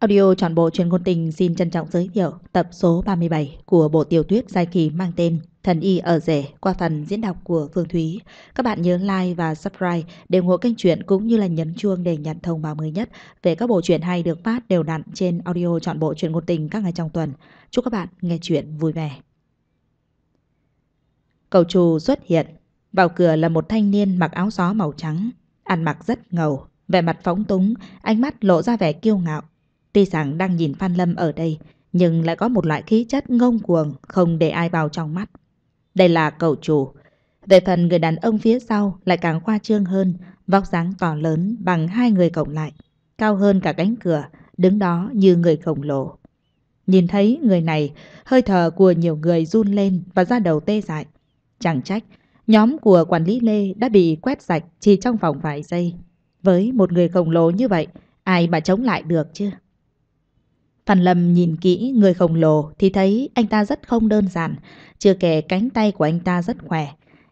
Audio tròn bộ truyền ngôn tình xin trân trọng giới thiệu tập số 37 của bộ tiểu thuyết dài kỳ mang tên Thần Y ở rể qua phần diễn đọc của Phương Thúy. Các bạn nhớ like và subscribe để ủng hộ kênh truyện cũng như là nhấn chuông để nhận thông báo mới nhất về các bộ truyện hay được phát đều đặn trên audio trọn bộ truyện ngôn tình các ngày trong tuần. Chúc các bạn nghe truyện vui vẻ. Cầu trù xuất hiện, vào cửa là một thanh niên mặc áo gió màu trắng, ăn mặc rất ngầu, vẻ mặt phóng túng, ánh mắt lộ ra vẻ kiêu ngạo Tuy rằng đang nhìn Phan Lâm ở đây, nhưng lại có một loại khí chất ngông cuồng không để ai vào trong mắt. Đây là cậu chủ. Về phần người đàn ông phía sau lại càng khoa trương hơn, vóc dáng to lớn bằng hai người cộng lại, cao hơn cả cánh cửa, đứng đó như người khổng lồ. Nhìn thấy người này, hơi thở của nhiều người run lên và ra đầu tê dại. Chẳng trách, nhóm của quản lý Lê đã bị quét sạch chỉ trong vòng vài giây. Với một người khổng lồ như vậy, ai mà chống lại được chứ? Phan Lâm nhìn kỹ người khổng lồ thì thấy anh ta rất không đơn giản, chưa kể cánh tay của anh ta rất khỏe,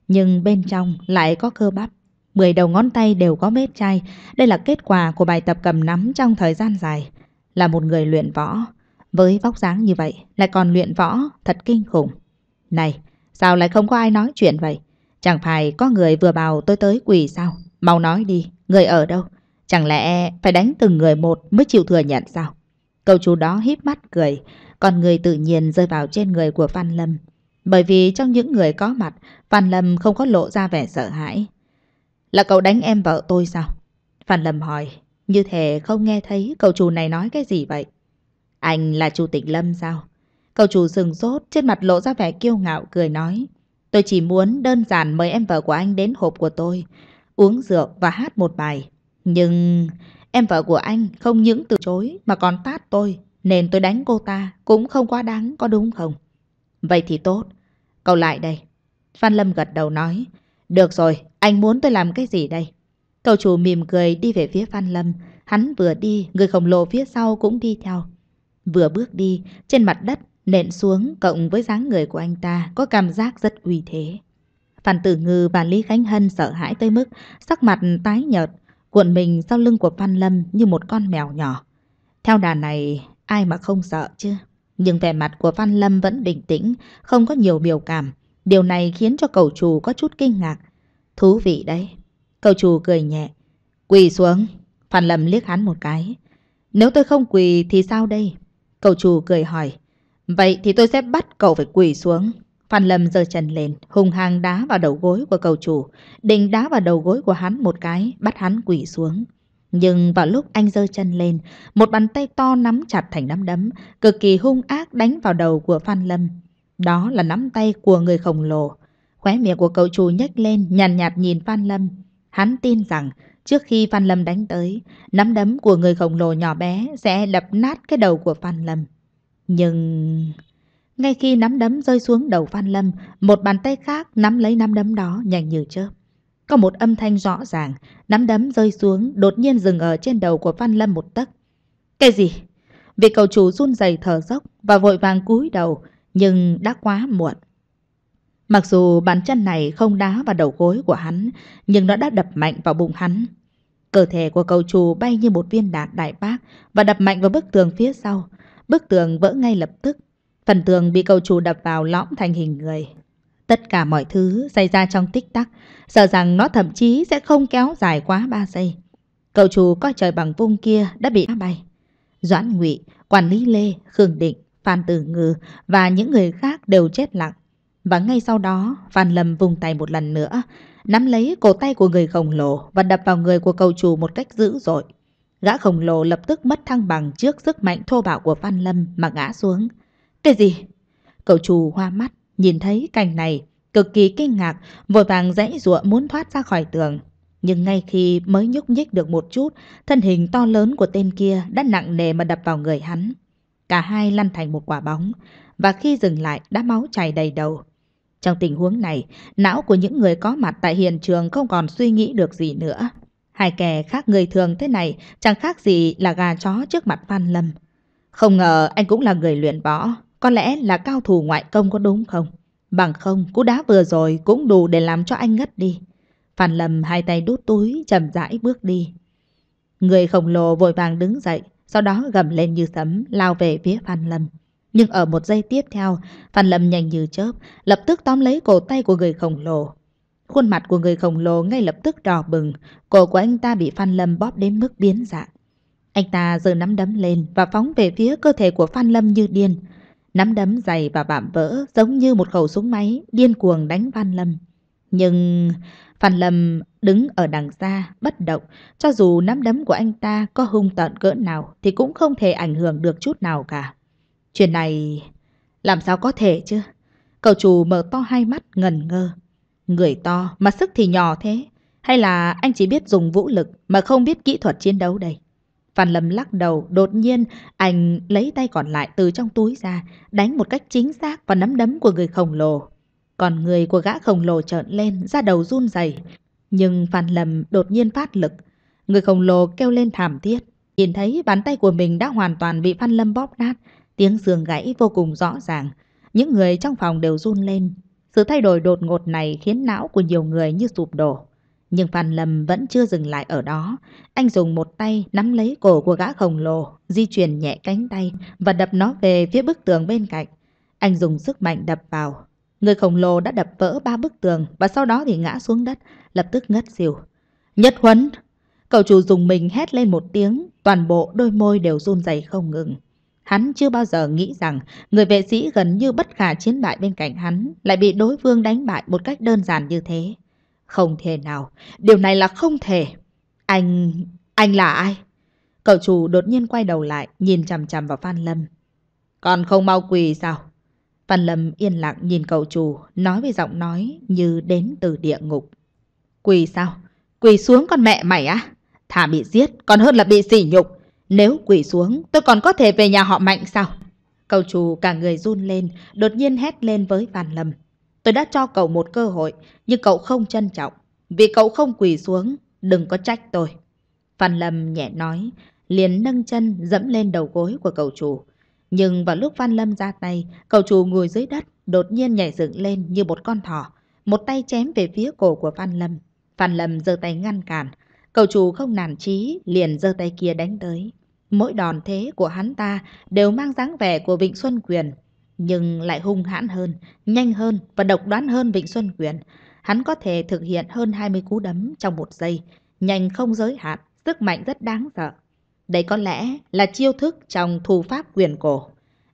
nhưng bên trong lại có cơ bắp. Mười đầu ngón tay đều có vết chai, đây là kết quả của bài tập cầm nắm trong thời gian dài. Là một người luyện võ, với vóc dáng như vậy lại còn luyện võ, thật kinh khủng. Này, sao lại không có ai nói chuyện vậy? Chẳng phải có người vừa bảo tôi tới quỳ sao? Mau nói đi, người ở đâu? Chẳng lẽ phải đánh từng người một mới chịu thừa nhận sao? Cậu chú đó híp mắt cười, còn người tự nhiên rơi vào trên người của Phan Lâm. Bởi vì trong những người có mặt, Phan Lâm không có lộ ra vẻ sợ hãi. Là cậu đánh em vợ tôi sao? Phan Lâm hỏi, như thể không nghe thấy cậu chú này nói cái gì vậy. Anh là chủ tịch Lâm sao? Cậu chú sừng sốt, trên mặt lộ ra vẻ kiêu ngạo cười nói. Tôi chỉ muốn đơn giản mời em vợ của anh đến hộp của tôi, uống rượu và hát một bài. Nhưng Em vợ của anh không những từ chối mà còn tát tôi, nên tôi đánh cô ta cũng không quá đáng có đúng không? Vậy thì tốt, cậu lại đây. Phan Lâm gật đầu nói, được rồi, anh muốn tôi làm cái gì đây? Cậu chủ mỉm cười đi về phía Phan Lâm, hắn vừa đi, người khổng lồ phía sau cũng đi theo. Vừa bước đi, trên mặt đất nện xuống cộng với dáng người của anh ta có cảm giác rất uy thế. Phan Tử Ngư và Lý Khánh Hân sợ hãi tới mức sắc mặt tái nhợt, cuộn mình sau lưng của Văn Lâm như một con mèo nhỏ. Theo đà này, ai mà không sợ chứ? Nhưng vẻ mặt của Văn Lâm vẫn bình tĩnh, không có nhiều biểu cảm. Điều này khiến cho cậu chủ có chút kinh ngạc. Thú vị đấy. Cậu chủ cười nhẹ. Quỳ xuống. Phan Lâm liếc hắn một cái. Nếu tôi không quỳ thì sao đây? Cậu chủ cười hỏi. Vậy thì tôi sẽ bắt cậu phải quỳ xuống. Phan Lâm giơ chân lên, hung hăng đá vào đầu gối của cầu chủ, định đá vào đầu gối của hắn một cái, bắt hắn quỳ xuống. Nhưng vào lúc anh giơ chân lên, một bàn tay to nắm chặt thành nắm đấm, cực kỳ hung ác đánh vào đầu của Phan Lâm. Đó là nắm tay của người khổng lồ. Khóe miệng của cậu chủ nhếch lên, nhàn nhạt, nhạt nhìn Phan Lâm. Hắn tin rằng trước khi Phan Lâm đánh tới, nắm đấm của người khổng lồ nhỏ bé sẽ đập nát cái đầu của Phan Lâm. Nhưng... Ngay khi nắm đấm rơi xuống đầu Phan Lâm, một bàn tay khác nắm lấy nắm đấm đó nhanh như chớp. Có một âm thanh rõ ràng, nắm đấm rơi xuống đột nhiên dừng ở trên đầu của Phan Lâm một tấc. Cái gì? Vị cầu chủ run rẩy thở dốc và vội vàng cúi đầu, nhưng đã quá muộn. Mặc dù bàn chân này không đá vào đầu gối của hắn, nhưng nó đã đập mạnh vào bụng hắn. Cơ thể của cầu trù bay như một viên đạn đại bác và đập mạnh vào bức tường phía sau. Bức tường vỡ ngay lập tức, Phần tường bị cầu chủ đập vào lõm thành hình người. Tất cả mọi thứ xảy ra trong tích tắc, sợ rằng nó thậm chí sẽ không kéo dài quá ba giây. Cầu chủ coi trời bằng vung kia đã bị bay. Doãn Ngụy, quản lý Lê, Khương Định, Phan Tử Ngư và những người khác đều chết lặng. Và ngay sau đó, Phan Lâm vùng tay một lần nữa, nắm lấy cổ tay của người khổng lồ và đập vào người của cầu chủ một cách dữ dội. Gã khổng lồ lập tức mất thăng bằng trước sức mạnh thô bạo của Phan Lâm mà ngã xuống. Cái gì? Cậu chủ hoa mắt, nhìn thấy cảnh này, cực kỳ kinh ngạc, vội vàng dãy ruộng muốn thoát ra khỏi tường. Nhưng ngay khi mới nhúc nhích được một chút, thân hình to lớn của tên kia đã nặng nề mà đập vào người hắn. Cả hai lăn thành một quả bóng, và khi dừng lại đã máu chảy đầy đầu. Trong tình huống này, não của những người có mặt tại hiện trường không còn suy nghĩ được gì nữa. Hai kẻ khác người thường thế này chẳng khác gì là gà chó trước mặt Phan Lâm. Không ngờ anh cũng là người luyện võ. Có lẽ là cao thủ ngoại công có đúng không? Bằng không, cú đá vừa rồi cũng đủ để làm cho anh ngất đi. Phan Lâm hai tay đút túi, chậm rãi bước đi. Người khổng lồ vội vàng đứng dậy, sau đó gầm lên như sấm, lao về phía Phan Lâm. Nhưng ở một giây tiếp theo, Phan Lâm nhanh như chớp, lập tức tóm lấy cổ tay của người khổng lồ. Khuôn mặt của người khổng lồ ngay lập tức đỏ bừng, cổ của anh ta bị Phan Lâm bóp đến mức biến dạng. Anh ta giờ nắm đấm lên và phóng về phía cơ thể của Phan Lâm như điên. Nắm đấm dày và vạm vỡ giống như một khẩu súng máy điên cuồng đánh Phan Lâm. Nhưng Phan Lâm đứng ở đằng xa, bất động, cho dù nắm đấm của anh ta có hung tợn cỡ nào thì cũng không thể ảnh hưởng được chút nào cả. Chuyện này làm sao có thể chứ? Cậu chủ mở to hai mắt ngần ngơ. Người to mà sức thì nhỏ thế, hay là anh chỉ biết dùng vũ lực mà không biết kỹ thuật chiến đấu đây? Phan Lâm lắc đầu, đột nhiên anh lấy tay còn lại từ trong túi ra, đánh một cách chính xác vào nắm đấm của người khổng lồ. Còn người của gã khổng lồ trợn lên, ra đầu run rẩy. Nhưng Phan Lâm đột nhiên phát lực. Người khổng lồ kêu lên thảm thiết. Nhìn thấy bàn tay của mình đã hoàn toàn bị Phan Lâm bóp nát, tiếng giường gãy vô cùng rõ ràng. Những người trong phòng đều run lên. Sự thay đổi đột ngột này khiến não của nhiều người như sụp đổ. Nhưng Phan Lâm vẫn chưa dừng lại ở đó. Anh dùng một tay nắm lấy cổ của gã khổng lồ, di chuyển nhẹ cánh tay và đập nó về phía bức tường bên cạnh. Anh dùng sức mạnh đập vào. Người khổng lồ đã đập vỡ ba bức tường và sau đó thì ngã xuống đất, lập tức ngất xỉu. Nhất huấn! Cậu chủ dùng mình hét lên một tiếng, toàn bộ đôi môi đều run rẩy không ngừng. Hắn chưa bao giờ nghĩ rằng người vệ sĩ gần như bất khả chiến bại bên cạnh hắn lại bị đối phương đánh bại một cách đơn giản như thế. Không thể nào, điều này là không thể. Anh... anh là ai? Cậu chủ đột nhiên quay đầu lại, nhìn chằm chằm vào Phan Lâm. Còn không mau quỳ sao? Phan Lâm yên lặng nhìn cậu chủ, nói với giọng nói như đến từ địa ngục. Quỳ sao? Quỳ xuống con mẹ mày á? Thả bị giết, còn hơn là bị sỉ nhục. Nếu quỳ xuống, tôi còn có thể về nhà họ mạnh sao? Cậu chủ cả người run lên, đột nhiên hét lên với Phan Lâm. Tôi đã cho cậu một cơ hội, nhưng cậu không trân trọng. Vì cậu không quỳ xuống, đừng có trách tôi. Phan Lâm nhẹ nói, liền nâng chân dẫm lên đầu gối của cậu chủ. Nhưng vào lúc Phan Lâm ra tay, cậu chủ ngồi dưới đất, đột nhiên nhảy dựng lên như một con thỏ. Một tay chém về phía cổ của Phan Lâm. Phan Lâm giơ tay ngăn cản. Cậu chủ không nản chí, liền giơ tay kia đánh tới. Mỗi đòn thế của hắn ta đều mang dáng vẻ của Vịnh Xuân Quyền nhưng lại hung hãn hơn, nhanh hơn và độc đoán hơn Vịnh Xuân Quyền. Hắn có thể thực hiện hơn 20 cú đấm trong một giây, nhanh không giới hạn, sức mạnh rất đáng sợ. Đây có lẽ là chiêu thức trong thủ pháp quyền cổ.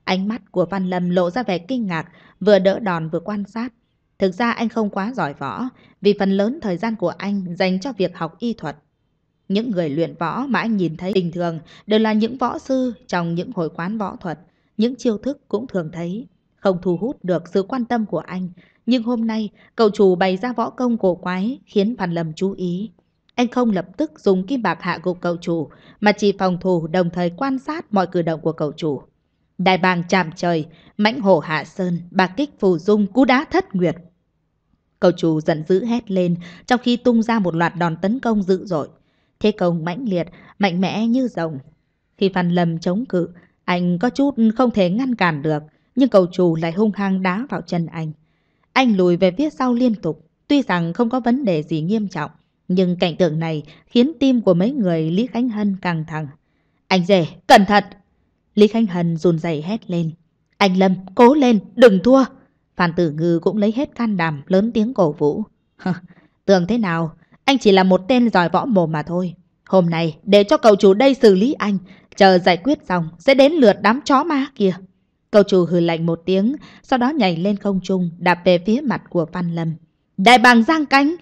Ánh mắt của Văn Lâm lộ ra vẻ kinh ngạc, vừa đỡ đòn vừa quan sát. Thực ra anh không quá giỏi võ, vì phần lớn thời gian của anh dành cho việc học y thuật. Những người luyện võ mà anh nhìn thấy bình thường đều là những võ sư trong những hội quán võ thuật những chiêu thức cũng thường thấy, không thu hút được sự quan tâm của anh. Nhưng hôm nay, cậu chủ bày ra võ công cổ quái khiến Phan Lâm chú ý. Anh không lập tức dùng kim bạc hạ gục cậu chủ, mà chỉ phòng thủ đồng thời quan sát mọi cử động của cậu chủ. Đại bàng chạm trời, mãnh hổ hạ sơn, bạc kích phù dung, cú đá thất nguyệt. Cậu chủ giận dữ hét lên, trong khi tung ra một loạt đòn tấn công dữ dội. Thế công mãnh liệt, mạnh mẽ như rồng. Khi Phan Lâm chống cự, anh có chút không thể ngăn cản được, nhưng cầu chủ lại hung hăng đá vào chân anh. Anh lùi về phía sau liên tục, tuy rằng không có vấn đề gì nghiêm trọng, nhưng cảnh tượng này khiến tim của mấy người Lý Khánh Hân căng thẳng. Anh rể, cẩn thận! Lý Khánh Hân run rẩy hét lên. Anh Lâm, cố lên, đừng thua! Phan Tử Ngư cũng lấy hết can đảm lớn tiếng cổ vũ. Tưởng thế nào, anh chỉ là một tên giỏi võ mồm mà thôi. Hôm nay, để cho cầu chủ đây xử lý anh, Chờ giải quyết xong, sẽ đến lượt đám chó ma kia. Cầu chủ hừ lạnh một tiếng, sau đó nhảy lên không trung, đạp về phía mặt của Văn Lâm. Đại bàng giang cánh!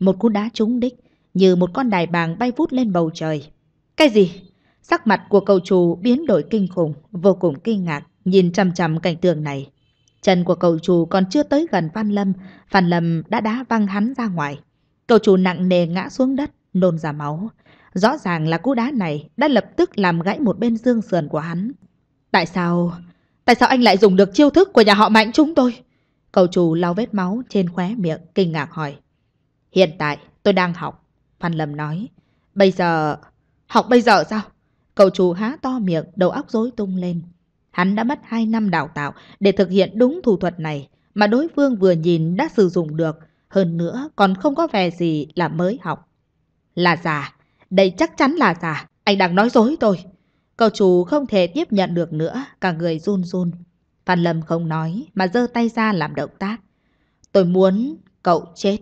Một cú đá trúng đích, như một con đại bàng bay vút lên bầu trời. Cái gì? Sắc mặt của cầu chủ biến đổi kinh khủng, vô cùng kinh ngạc, nhìn chằm chằm cảnh tượng này. Chân của cầu chủ còn chưa tới gần Văn Lâm, Văn Lâm đã đá văng hắn ra ngoài. Cầu chủ nặng nề ngã xuống đất, nôn ra máu. Rõ ràng là cú đá này đã lập tức làm gãy một bên xương sườn của hắn. Tại sao... Tại sao anh lại dùng được chiêu thức của nhà họ Mạnh chúng tôi? Cầu chủ lau vết máu trên khóe miệng, kinh ngạc hỏi. Hiện tại, tôi đang học. Phan Lâm nói. Bây giờ... Học bây giờ sao? Cầu chủ há to miệng, đầu óc rối tung lên. Hắn đã mất 2 năm đào tạo để thực hiện đúng thủ thuật này mà đối phương vừa nhìn đã sử dụng được. Hơn nữa còn không có vẻ gì là mới học. Là già. Đây chắc chắn là giả, anh đang nói dối tôi. Cậu chủ không thể tiếp nhận được nữa, cả người run run. Phan Lâm không nói mà giơ tay ra làm động tác. Tôi muốn cậu chết.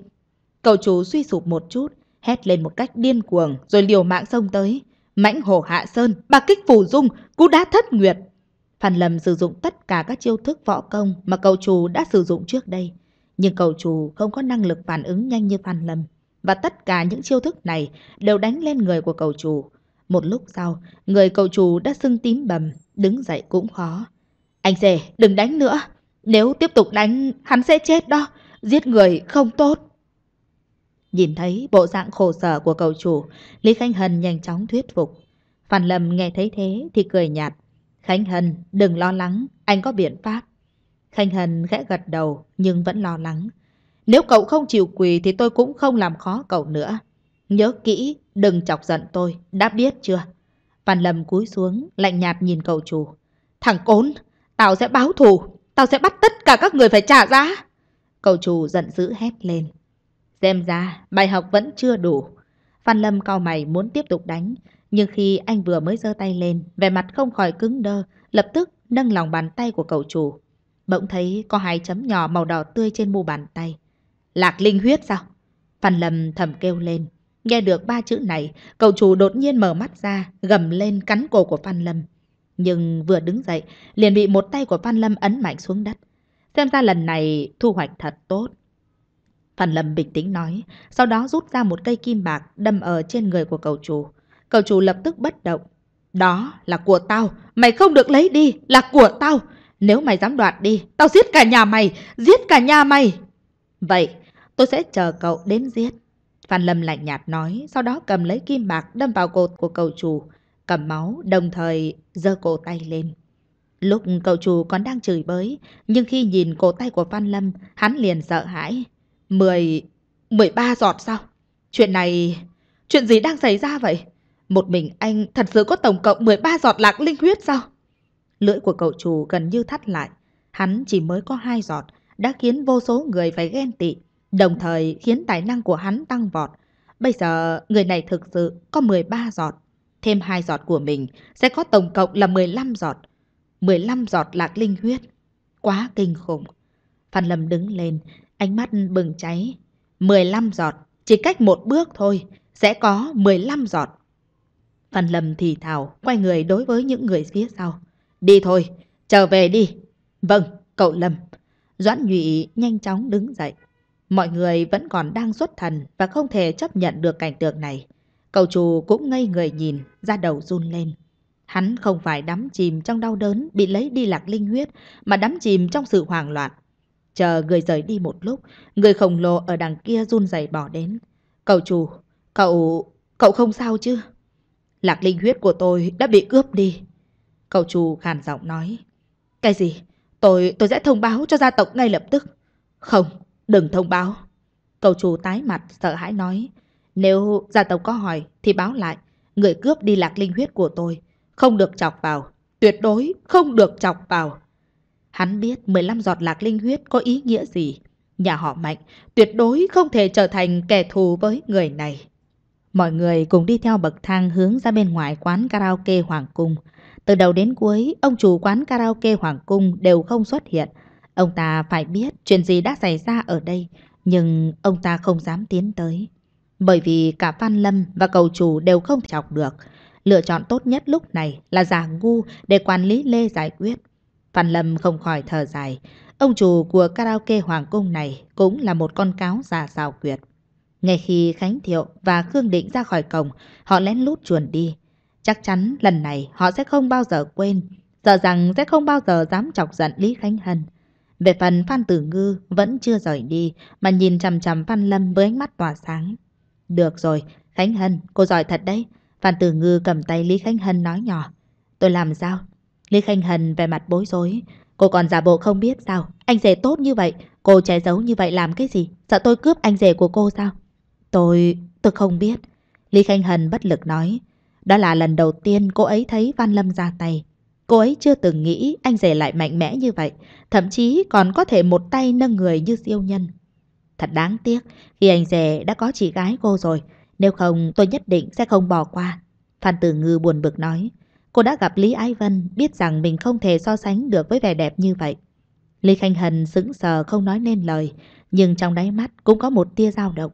Cậu chủ suy sụp một chút, hét lên một cách điên cuồng rồi liều mạng xông tới. Mãnh hổ hạ sơn, bà kích phù dung, cú đá thất nguyệt. Phan Lâm sử dụng tất cả các chiêu thức võ công mà cậu chủ đã sử dụng trước đây. Nhưng cậu chủ không có năng lực phản ứng nhanh như Phan Lâm và tất cả những chiêu thức này đều đánh lên người của cầu chủ. Một lúc sau, người cầu chủ đã sưng tím bầm, đứng dậy cũng khó. Anh rể, đừng đánh nữa. Nếu tiếp tục đánh, hắn sẽ chết đó. Giết người không tốt. Nhìn thấy bộ dạng khổ sở của cầu chủ, Lý Khánh Hân nhanh chóng thuyết phục. Phan Lâm nghe thấy thế thì cười nhạt. Khánh Hân, đừng lo lắng, anh có biện pháp. Khánh Hân khẽ gật đầu nhưng vẫn lo lắng. Nếu cậu không chịu quỳ thì tôi cũng không làm khó cậu nữa. Nhớ kỹ, đừng chọc giận tôi, đã biết chưa? Văn Lâm cúi xuống, lạnh nhạt nhìn cậu chủ. Thằng cốn, tao sẽ báo thù, tao sẽ bắt tất cả các người phải trả giá. Cậu chủ giận dữ hét lên. Xem ra, bài học vẫn chưa đủ. Văn Lâm cao mày muốn tiếp tục đánh, nhưng khi anh vừa mới giơ tay lên, vẻ mặt không khỏi cứng đơ, lập tức nâng lòng bàn tay của cậu chủ. Bỗng thấy có hai chấm nhỏ màu đỏ tươi trên mu bàn tay. Lạc linh huyết sao? Phan Lâm thầm kêu lên. Nghe được ba chữ này, cậu chủ đột nhiên mở mắt ra, gầm lên cắn cổ của Phan Lâm. Nhưng vừa đứng dậy, liền bị một tay của Phan Lâm ấn mạnh xuống đất. Xem ra lần này thu hoạch thật tốt. Phan Lâm bình tĩnh nói, sau đó rút ra một cây kim bạc đâm ở trên người của cậu chủ. Cậu chủ lập tức bất động. Đó là của tao, mày không được lấy đi, là của tao. Nếu mày dám đoạt đi, tao giết cả nhà mày, giết cả nhà mày. Vậy, Tôi sẽ chờ cậu đến giết. Phan Lâm lạnh nhạt nói, sau đó cầm lấy kim bạc đâm vào cột của cậu chủ, cầm máu, đồng thời giơ cổ tay lên. Lúc cậu chủ còn đang chửi bới, nhưng khi nhìn cổ tay của Phan Lâm, hắn liền sợ hãi. Mười... mười ba giọt sao? Chuyện này... chuyện gì đang xảy ra vậy? Một mình anh thật sự có tổng cộng mười ba giọt lạc linh huyết sao? Lưỡi của cậu chủ gần như thắt lại. Hắn chỉ mới có hai giọt, đã khiến vô số người phải ghen tị, đồng thời khiến tài năng của hắn tăng vọt. Bây giờ người này thực sự có 13 giọt, thêm 2 giọt của mình sẽ có tổng cộng là 15 giọt. 15 giọt lạc linh huyết, quá kinh khủng. Phan Lâm đứng lên, ánh mắt bừng cháy. 15 giọt, chỉ cách một bước thôi, sẽ có 15 giọt. Phan Lâm thì thào, quay người đối với những người phía sau. Đi thôi, trở về đi. Vâng, cậu Lâm. Doãn Nhụy nhanh chóng đứng dậy. Mọi người vẫn còn đang xuất thần và không thể chấp nhận được cảnh tượng này. cầu chủ cũng ngây người nhìn, ra đầu run lên. Hắn không phải đắm chìm trong đau đớn bị lấy đi lạc linh huyết, mà đắm chìm trong sự hoảng loạn. Chờ người rời đi một lúc, người khổng lồ ở đằng kia run rẩy bỏ đến. cầu chủ, cậu... cậu không sao chứ? Lạc linh huyết của tôi đã bị cướp đi. cầu chủ khàn giọng nói. Cái gì? Tôi... tôi sẽ thông báo cho gia tộc ngay lập tức. Không, Đừng thông báo. Cầu chủ tái mặt sợ hãi nói. Nếu gia tộc có hỏi thì báo lại. Người cướp đi lạc linh huyết của tôi. Không được chọc vào. Tuyệt đối không được chọc vào. Hắn biết 15 giọt lạc linh huyết có ý nghĩa gì. Nhà họ Mạnh tuyệt đối không thể trở thành kẻ thù với người này. Mọi người cùng đi theo bậc thang hướng ra bên ngoài quán karaoke Hoàng Cung. Từ đầu đến cuối, ông chủ quán karaoke Hoàng Cung đều không xuất hiện. Ông ta phải biết chuyện gì đã xảy ra ở đây, nhưng ông ta không dám tiến tới. Bởi vì cả Phan Lâm và cầu chủ đều không chọc được. Lựa chọn tốt nhất lúc này là giả ngu để quản lý Lê giải quyết. Phan Lâm không khỏi thở dài. Ông chủ của karaoke Hoàng Cung này cũng là một con cáo già xào quyệt. Ngay khi Khánh Thiệu và Khương Định ra khỏi cổng, họ lén lút chuồn đi. Chắc chắn lần này họ sẽ không bao giờ quên, sợ rằng sẽ không bao giờ dám chọc giận Lý Khánh Hân. Về phần Phan Tử Ngư vẫn chưa rời đi mà nhìn chằm chằm Phan Lâm với ánh mắt tỏa sáng. Được rồi, Khánh Hân, cô giỏi thật đấy. Phan Tử Ngư cầm tay Lý Khánh Hân nói nhỏ. Tôi làm sao? Lý Khánh Hân về mặt bối rối. Cô còn giả bộ không biết sao? Anh rể tốt như vậy, cô che giấu như vậy làm cái gì? Sợ tôi cướp anh rể của cô sao? Tôi... tôi không biết. Lý Khánh Hân bất lực nói. Đó là lần đầu tiên cô ấy thấy phan Lâm ra tay. Cô ấy chưa từng nghĩ anh rể lại mạnh mẽ như vậy, thậm chí còn có thể một tay nâng người như siêu nhân. Thật đáng tiếc khi anh rể đã có chị gái cô rồi, nếu không tôi nhất định sẽ không bỏ qua. Phan Tử Ngư buồn bực nói, cô đã gặp Lý Ái Vân biết rằng mình không thể so sánh được với vẻ đẹp như vậy. Lý Khanh Hân sững sờ không nói nên lời, nhưng trong đáy mắt cũng có một tia dao động.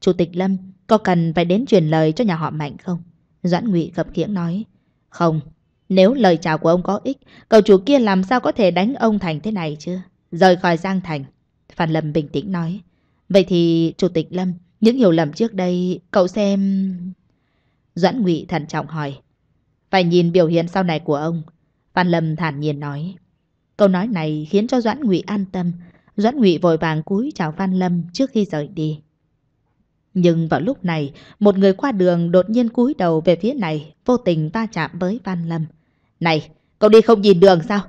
Chủ tịch Lâm, có cần phải đến truyền lời cho nhà họ Mạnh không? Doãn Ngụy gập khiễng nói, không, nếu lời chào của ông có ích, cậu chủ kia làm sao có thể đánh ông Thành thế này chứ? Rời khỏi Giang Thành. Phan Lâm bình tĩnh nói. Vậy thì, Chủ tịch Lâm, những hiểu lầm trước đây, cậu xem... Doãn Ngụy thận trọng hỏi. Phải nhìn biểu hiện sau này của ông. Phan Lâm thản nhiên nói. Câu nói này khiến cho Doãn Ngụy an tâm. Doãn Ngụy vội vàng cúi chào Phan Lâm trước khi rời đi. Nhưng vào lúc này, một người qua đường đột nhiên cúi đầu về phía này, vô tình va chạm với Phan Lâm. Này, cậu đi không nhìn đường sao?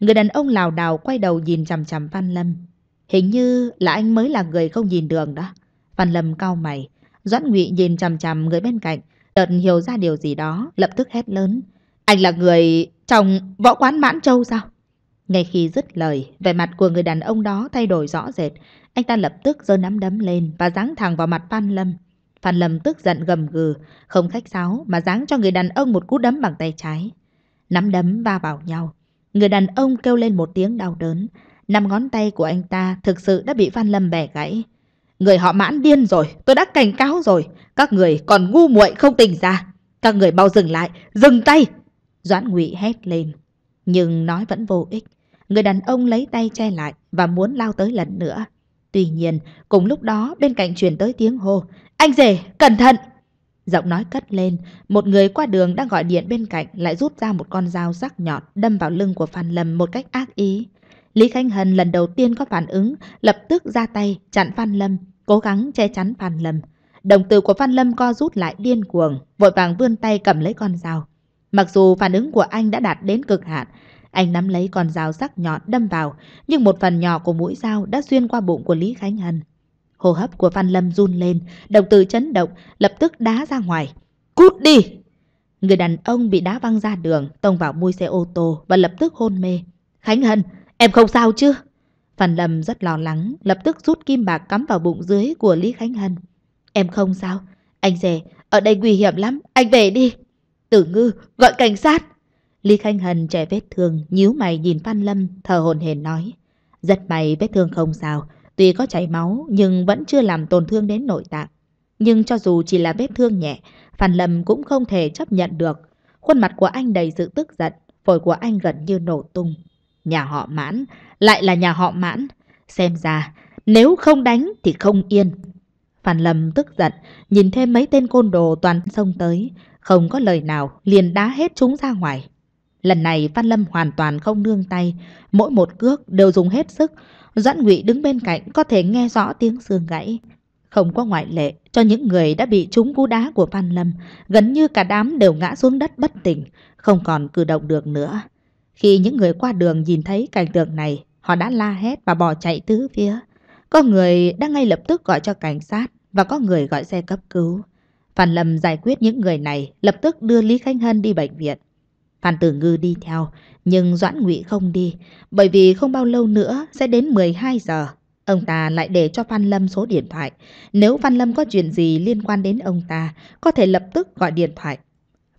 Người đàn ông lào đảo quay đầu nhìn chằm chằm Văn Lâm. Hình như là anh mới là người không nhìn đường đó. Văn Lâm cau mày, Doãn Ngụy nhìn chằm chằm người bên cạnh, chợt hiểu ra điều gì đó, lập tức hét lớn. Anh là người trong võ quán Mãn Châu sao? Ngay khi dứt lời, vẻ mặt của người đàn ông đó thay đổi rõ rệt. Anh ta lập tức giơ nắm đấm lên và giáng thẳng vào mặt Phan Lâm. Phan Lâm tức giận gầm gừ, không khách sáo mà giáng cho người đàn ông một cú đấm bằng tay trái nắm đấm va vào nhau. Người đàn ông kêu lên một tiếng đau đớn, năm ngón tay của anh ta thực sự đã bị phan Lâm bẻ gãy. Người họ mãn điên rồi, tôi đã cảnh cáo rồi, các người còn ngu muội không tỉnh ra. Các người mau dừng lại, dừng tay! Doãn Ngụy hét lên, nhưng nói vẫn vô ích. Người đàn ông lấy tay che lại và muốn lao tới lần nữa. Tuy nhiên, cùng lúc đó bên cạnh truyền tới tiếng hô, anh rể, cẩn thận! Giọng nói cất lên, một người qua đường đang gọi điện bên cạnh lại rút ra một con dao sắc nhọn đâm vào lưng của Phan Lâm một cách ác ý. Lý Khánh Hân lần đầu tiên có phản ứng, lập tức ra tay chặn Phan Lâm, cố gắng che chắn Phan Lâm. Đồng tử của Phan Lâm co rút lại điên cuồng, vội vàng vươn tay cầm lấy con dao. Mặc dù phản ứng của anh đã đạt đến cực hạn, anh nắm lấy con dao sắc nhọn đâm vào, nhưng một phần nhỏ của mũi dao đã xuyên qua bụng của Lý Khánh Hân. Hô hấp của Văn Lâm run lên, đồng tử chấn động, lập tức đá ra ngoài. Cút đi! Người đàn ông bị đá văng ra đường, tông vào mui xe ô tô và lập tức hôn mê. Khánh Hân, em không sao chứ? Phan Lâm rất lo lắng, lập tức rút kim bạc cắm vào bụng dưới của Lý Khánh Hân. Em không sao. Anh rể, ở đây nguy hiểm lắm, anh về đi. Tử ngư, gọi cảnh sát. Lý Khánh Hân trẻ vết thương, nhíu mày nhìn Phan Lâm, thờ hồn hển nói. Giật mày vết thương không sao, Tuy có chảy máu nhưng vẫn chưa làm tổn thương đến nội tạng. Nhưng cho dù chỉ là vết thương nhẹ, Phan Lâm cũng không thể chấp nhận được. Khuôn mặt của anh đầy sự tức giận, phổi của anh gần như nổ tung. Nhà họ mãn, lại là nhà họ mãn. Xem ra, nếu không đánh thì không yên. Phan Lâm tức giận, nhìn thêm mấy tên côn đồ toàn xông tới. Không có lời nào, liền đá hết chúng ra ngoài. Lần này Phan Lâm hoàn toàn không nương tay, mỗi một cước đều dùng hết sức, Doãn Ngụy đứng bên cạnh có thể nghe rõ tiếng xương gãy. Không có ngoại lệ, cho những người đã bị trúng cú đá của Phan Lâm, gần như cả đám đều ngã xuống đất bất tỉnh, không còn cử động được nữa. Khi những người qua đường nhìn thấy cảnh tượng này, họ đã la hét và bỏ chạy tứ phía. Có người đã ngay lập tức gọi cho cảnh sát và có người gọi xe cấp cứu. Phan Lâm giải quyết những người này, lập tức đưa Lý Khánh Hân đi bệnh viện. Phan Tử Ngư đi theo, nhưng Doãn Ngụy không đi, bởi vì không bao lâu nữa sẽ đến 12 giờ. Ông ta lại để cho Phan Lâm số điện thoại. Nếu Phan Lâm có chuyện gì liên quan đến ông ta, có thể lập tức gọi điện thoại.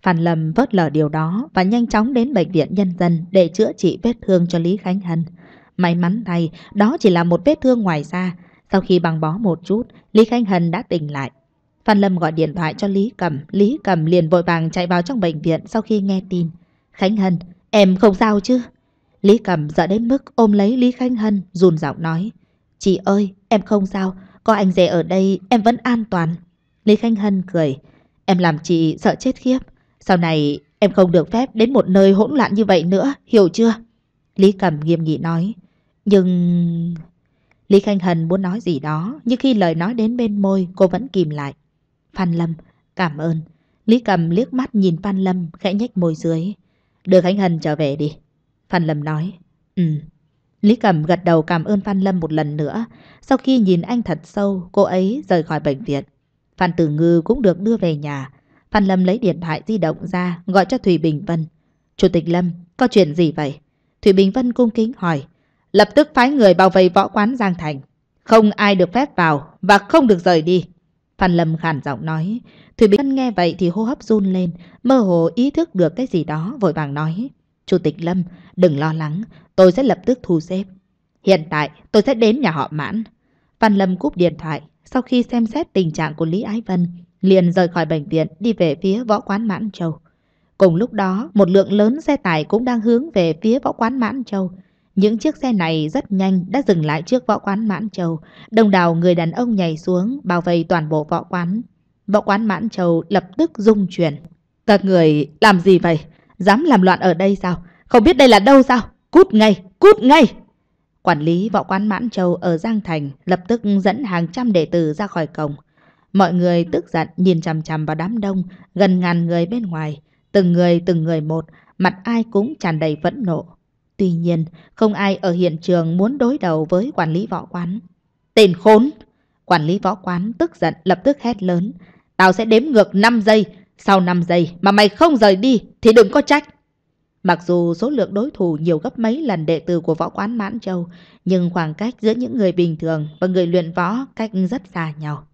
Phan Lâm vớt lờ điều đó và nhanh chóng đến bệnh viện nhân dân để chữa trị vết thương cho Lý Khánh Hân. May mắn thay, đó chỉ là một vết thương ngoài da. Sau khi băng bó một chút, Lý Khánh Hân đã tỉnh lại. Phan Lâm gọi điện thoại cho Lý Cẩm. Lý Cẩm liền vội vàng chạy vào trong bệnh viện sau khi nghe tin. Khánh Hân, Em không sao chứ? Lý Cầm sợ đến mức ôm lấy Lý Khanh Hân, run giọng nói. Chị ơi, em không sao, có anh rể ở đây em vẫn an toàn. Lý Khanh Hân cười, em làm chị sợ chết khiếp. Sau này em không được phép đến một nơi hỗn loạn như vậy nữa, hiểu chưa? Lý Cầm nghiêm nghị nói, nhưng... Lý Khanh Hân muốn nói gì đó, nhưng khi lời nói đến bên môi cô vẫn kìm lại. Phan Lâm, cảm ơn. Lý Cầm liếc mắt nhìn Phan Lâm khẽ nhếch môi dưới. Đưa Khánh Hân trở về đi. Phan Lâm nói. Ừ. Lý Cầm gật đầu cảm ơn Phan Lâm một lần nữa. Sau khi nhìn anh thật sâu, cô ấy rời khỏi bệnh viện. Phan Tử Ngư cũng được đưa về nhà. Phan Lâm lấy điện thoại di động ra, gọi cho Thủy Bình Vân. Chủ tịch Lâm, có chuyện gì vậy? Thủy Bình Vân cung kính hỏi. Lập tức phái người bảo vệ võ quán Giang Thành. Không ai được phép vào và không được rời đi. Phan Lâm khàn giọng nói. Thủy Bình Tân nghe vậy thì hô hấp run lên, mơ hồ ý thức được cái gì đó vội vàng nói. Chủ tịch Lâm, đừng lo lắng, tôi sẽ lập tức thu xếp. Hiện tại tôi sẽ đến nhà họ mãn. Phan Lâm cúp điện thoại, sau khi xem xét tình trạng của Lý Ái Vân, liền rời khỏi bệnh viện đi về phía võ quán Mãn Châu. Cùng lúc đó, một lượng lớn xe tải cũng đang hướng về phía võ quán Mãn Châu. Những chiếc xe này rất nhanh đã dừng lại trước võ quán Mãn Châu. Đông đào người đàn ông nhảy xuống, bao vây toàn bộ võ quán. Võ quán Mãn Châu lập tức rung chuyển. Các người làm gì vậy? Dám làm loạn ở đây sao? Không biết đây là đâu sao? Cút ngay! Cút ngay! Quản lý võ quán Mãn Châu ở Giang Thành lập tức dẫn hàng trăm đệ tử ra khỏi cổng. Mọi người tức giận nhìn chằm chằm vào đám đông, gần ngàn người bên ngoài. Từng người từng người một, mặt ai cũng tràn đầy phẫn nộ. Tuy nhiên, không ai ở hiện trường muốn đối đầu với quản lý võ quán. Tên khốn! Quản lý võ quán tức giận lập tức hét lớn. Tao sẽ đếm ngược 5 giây. Sau 5 giây mà mày không rời đi thì đừng có trách. Mặc dù số lượng đối thủ nhiều gấp mấy lần đệ tử của võ quán Mãn Châu, nhưng khoảng cách giữa những người bình thường và người luyện võ cách rất xa nhau.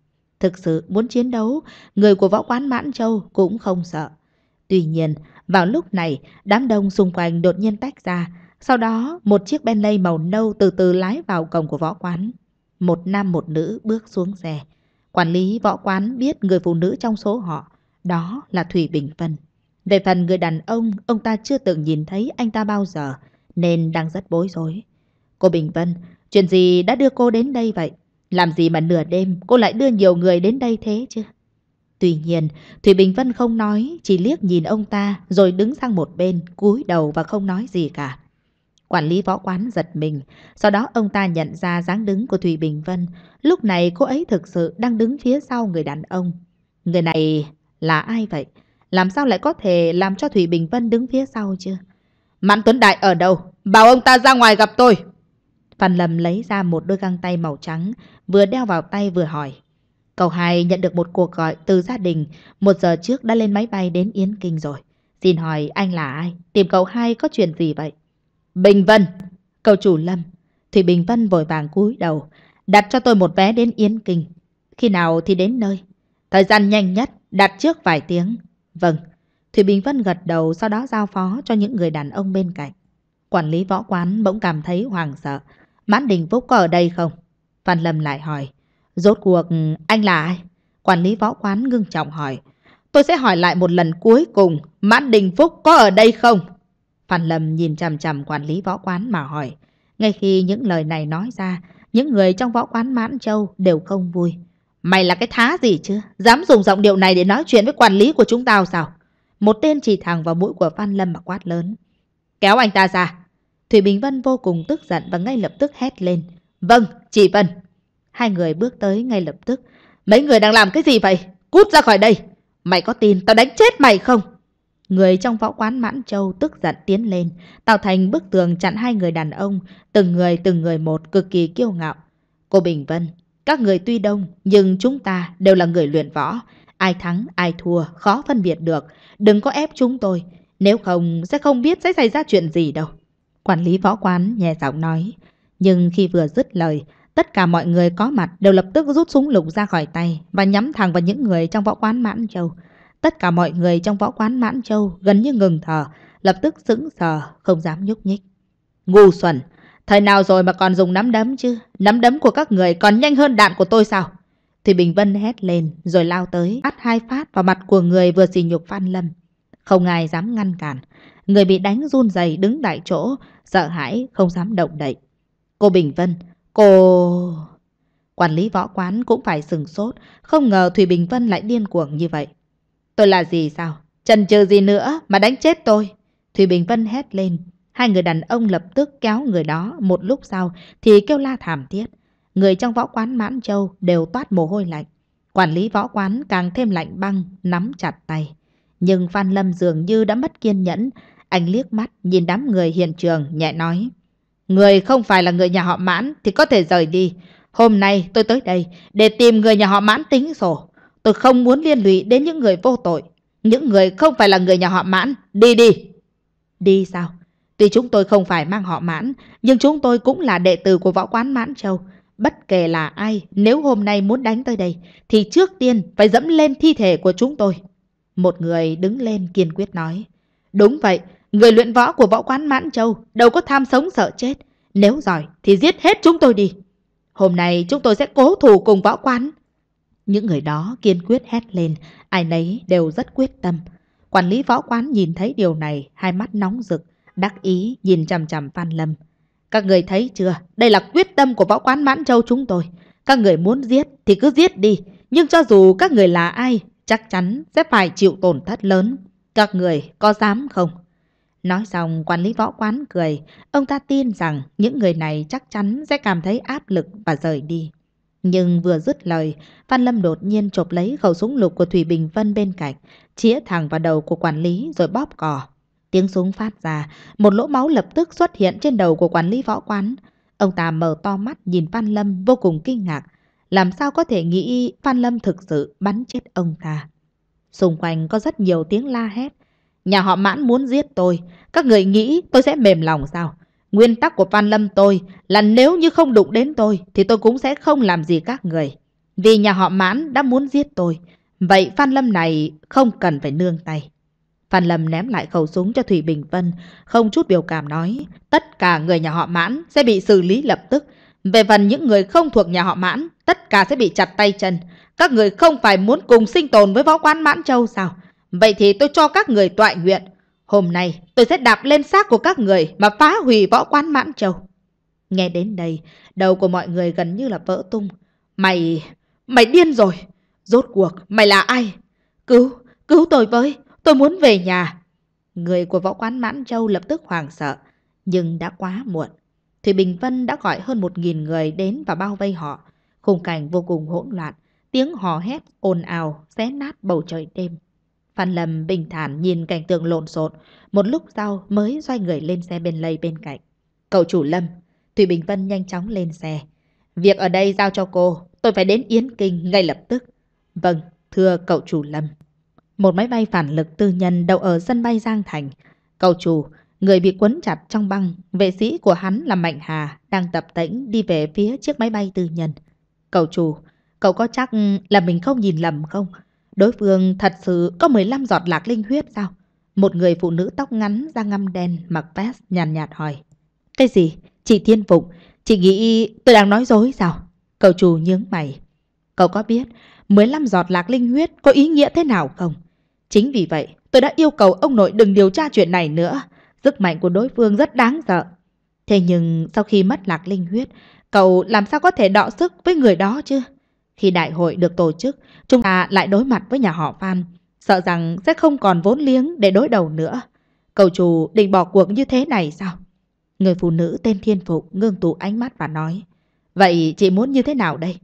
Thực sự muốn chiến đấu, người của võ quán Mãn Châu cũng không sợ. Tuy nhiên, vào lúc này, đám đông xung quanh đột nhiên tách ra, sau đó, một chiếc Bentley màu nâu từ từ lái vào cổng của võ quán. Một nam một nữ bước xuống xe. Quản lý võ quán biết người phụ nữ trong số họ, đó là Thủy Bình Vân. Về phần người đàn ông, ông ta chưa từng nhìn thấy anh ta bao giờ, nên đang rất bối rối. Cô Bình Vân, chuyện gì đã đưa cô đến đây vậy? Làm gì mà nửa đêm cô lại đưa nhiều người đến đây thế chứ? Tuy nhiên, Thủy Bình Vân không nói, chỉ liếc nhìn ông ta rồi đứng sang một bên, cúi đầu và không nói gì cả. Quản lý võ quán giật mình, sau đó ông ta nhận ra dáng đứng của Thùy Bình Vân. Lúc này cô ấy thực sự đang đứng phía sau người đàn ông. Người này là ai vậy? Làm sao lại có thể làm cho Thùy Bình Vân đứng phía sau chứ? Mãn Tuấn Đại ở đâu? Bảo ông ta ra ngoài gặp tôi. Phan Lâm lấy ra một đôi găng tay màu trắng, vừa đeo vào tay vừa hỏi. Cậu hai nhận được một cuộc gọi từ gia đình, một giờ trước đã lên máy bay đến Yến Kinh rồi. Xin hỏi anh là ai? Tìm cậu hai có chuyện gì vậy? Bình Vân! Cầu chủ Lâm Thủy Bình Vân vội vàng cúi đầu Đặt cho tôi một vé đến Yên Kinh Khi nào thì đến nơi Thời gian nhanh nhất đặt trước vài tiếng Vâng Thủy Bình Vân gật đầu sau đó giao phó cho những người đàn ông bên cạnh Quản lý võ quán bỗng cảm thấy hoảng sợ Mãn Đình Phúc có ở đây không? Phan Lâm lại hỏi Rốt cuộc anh là ai? Quản lý võ quán ngưng trọng hỏi Tôi sẽ hỏi lại một lần cuối cùng Mãn Đình Phúc có ở đây không? Phan Lâm nhìn chằm chằm quản lý võ quán mà hỏi. Ngay khi những lời này nói ra, những người trong võ quán Mãn Châu đều không vui. Mày là cái thá gì chứ? Dám dùng giọng điệu này để nói chuyện với quản lý của chúng tao sao? Một tên chỉ thẳng vào mũi của Phan Lâm mà quát lớn. Kéo anh ta ra. Thủy Bình Vân vô cùng tức giận và ngay lập tức hét lên. Vâng, chị Vân. Hai người bước tới ngay lập tức. Mấy người đang làm cái gì vậy? Cút ra khỏi đây. Mày có tin tao đánh chết mày không? Người trong võ quán Mãn Châu tức giận tiến lên, tạo thành bức tường chặn hai người đàn ông, từng người từng người một cực kỳ kiêu ngạo. Cô Bình Vân, các người tuy đông, nhưng chúng ta đều là người luyện võ. Ai thắng, ai thua, khó phân biệt được. Đừng có ép chúng tôi, nếu không sẽ không biết sẽ xảy ra chuyện gì đâu. Quản lý võ quán nhẹ giọng nói. Nhưng khi vừa dứt lời, tất cả mọi người có mặt đều lập tức rút súng lục ra khỏi tay và nhắm thẳng vào những người trong võ quán Mãn Châu. Tất cả mọi người trong võ quán Mãn Châu gần như ngừng thở, lập tức sững sờ, không dám nhúc nhích. Ngu xuẩn, thời nào rồi mà còn dùng nắm đấm chứ? Nắm đấm của các người còn nhanh hơn đạn của tôi sao? Thì Bình Vân hét lên rồi lao tới, át hai phát vào mặt của người vừa xì nhục Phan Lâm. Không ai dám ngăn cản. Người bị đánh run rẩy đứng tại chỗ, sợ hãi, không dám động đậy. Cô Bình Vân, cô... Quản lý võ quán cũng phải sừng sốt, không ngờ Thủy Bình Vân lại điên cuồng như vậy. Tôi là gì sao? Chần chừ gì nữa mà đánh chết tôi? Thủy Bình Vân hét lên. Hai người đàn ông lập tức kéo người đó. Một lúc sau thì kêu la thảm thiết. Người trong võ quán Mãn Châu đều toát mồ hôi lạnh. Quản lý võ quán càng thêm lạnh băng, nắm chặt tay. Nhưng Phan Lâm dường như đã mất kiên nhẫn. Anh liếc mắt nhìn đám người hiện trường nhẹ nói. Người không phải là người nhà họ Mãn thì có thể rời đi. Hôm nay tôi tới đây để tìm người nhà họ Mãn tính sổ. Tôi không muốn liên lụy đến những người vô tội. Những người không phải là người nhà họ mãn. Đi đi. Đi sao? Tuy chúng tôi không phải mang họ mãn, nhưng chúng tôi cũng là đệ tử của võ quán mãn châu. Bất kể là ai, nếu hôm nay muốn đánh tới đây, thì trước tiên phải dẫm lên thi thể của chúng tôi. Một người đứng lên kiên quyết nói. Đúng vậy, người luyện võ của võ quán mãn châu đâu có tham sống sợ chết. Nếu giỏi thì giết hết chúng tôi đi. Hôm nay chúng tôi sẽ cố thủ cùng võ quán. Những người đó kiên quyết hét lên, ai nấy đều rất quyết tâm. Quản lý võ quán nhìn thấy điều này, hai mắt nóng rực, đắc ý nhìn chằm chằm Phan Lâm. Các người thấy chưa, đây là quyết tâm của võ quán Mãn Châu chúng tôi. Các người muốn giết thì cứ giết đi, nhưng cho dù các người là ai, chắc chắn sẽ phải chịu tổn thất lớn. Các người có dám không? Nói xong, quản lý võ quán cười, ông ta tin rằng những người này chắc chắn sẽ cảm thấy áp lực và rời đi. Nhưng vừa dứt lời, Phan Lâm đột nhiên chộp lấy khẩu súng lục của Thủy Bình Vân bên cạnh, chĩa thẳng vào đầu của quản lý rồi bóp cò. Tiếng súng phát ra, một lỗ máu lập tức xuất hiện trên đầu của quản lý võ quán. Ông ta mở to mắt nhìn Phan Lâm vô cùng kinh ngạc. Làm sao có thể nghĩ Phan Lâm thực sự bắn chết ông ta? Xung quanh có rất nhiều tiếng la hét. Nhà họ mãn muốn giết tôi. Các người nghĩ tôi sẽ mềm lòng sao? Nguyên tắc của Phan Lâm tôi là nếu như không đụng đến tôi thì tôi cũng sẽ không làm gì các người. Vì nhà họ mãn đã muốn giết tôi. Vậy Phan Lâm này không cần phải nương tay. Phan Lâm ném lại khẩu súng cho Thủy Bình Vân, không chút biểu cảm nói. Tất cả người nhà họ mãn sẽ bị xử lý lập tức. Về phần những người không thuộc nhà họ mãn, tất cả sẽ bị chặt tay chân. Các người không phải muốn cùng sinh tồn với võ quán mãn châu sao? Vậy thì tôi cho các người tọa nguyện Hôm nay tôi sẽ đạp lên xác của các người mà phá hủy võ quán mãn châu. Nghe đến đây, đầu của mọi người gần như là vỡ tung. Mày... mày điên rồi. Rốt cuộc, mày là ai? Cứu, cứu tôi với. Tôi muốn về nhà. Người của võ quán mãn châu lập tức hoảng sợ. Nhưng đã quá muộn. Thủy Bình Vân đã gọi hơn một nghìn người đến và bao vây họ. Khung cảnh vô cùng hỗn loạn. Tiếng hò hét, ồn ào, xé nát bầu trời đêm. Phan Lâm bình thản nhìn cảnh tượng lộn xộn, một lúc sau mới xoay người lên xe bên lây bên cạnh. Cậu chủ Lâm, Thủy Bình Vân nhanh chóng lên xe. Việc ở đây giao cho cô, tôi phải đến Yến Kinh ngay lập tức. Vâng, thưa cậu chủ Lâm. Một máy bay phản lực tư nhân đậu ở sân bay Giang Thành. Cậu chủ, người bị quấn chặt trong băng, vệ sĩ của hắn là Mạnh Hà, đang tập tĩnh đi về phía chiếc máy bay tư nhân. Cậu chủ, cậu có chắc là mình không nhìn lầm không? Đối phương thật sự có 15 giọt lạc linh huyết sao? Một người phụ nữ tóc ngắn da ngăm đen mặc vest nhàn nhạt, hỏi. Cái gì? Chị Thiên Phụng, chị nghĩ tôi đang nói dối sao? Cậu chủ nhướng mày. Cậu có biết 15 giọt lạc linh huyết có ý nghĩa thế nào không? Chính vì vậy tôi đã yêu cầu ông nội đừng điều tra chuyện này nữa. Sức mạnh của đối phương rất đáng sợ. Thế nhưng sau khi mất lạc linh huyết, cậu làm sao có thể đọ sức với người đó chứ? Khi đại hội được tổ chức, chúng ta lại đối mặt với nhà họ Phan, sợ rằng sẽ không còn vốn liếng để đối đầu nữa. Cầu chủ định bỏ cuộc như thế này sao? Người phụ nữ tên Thiên Phục ngưng tụ ánh mắt và nói. Vậy chị muốn như thế nào đây?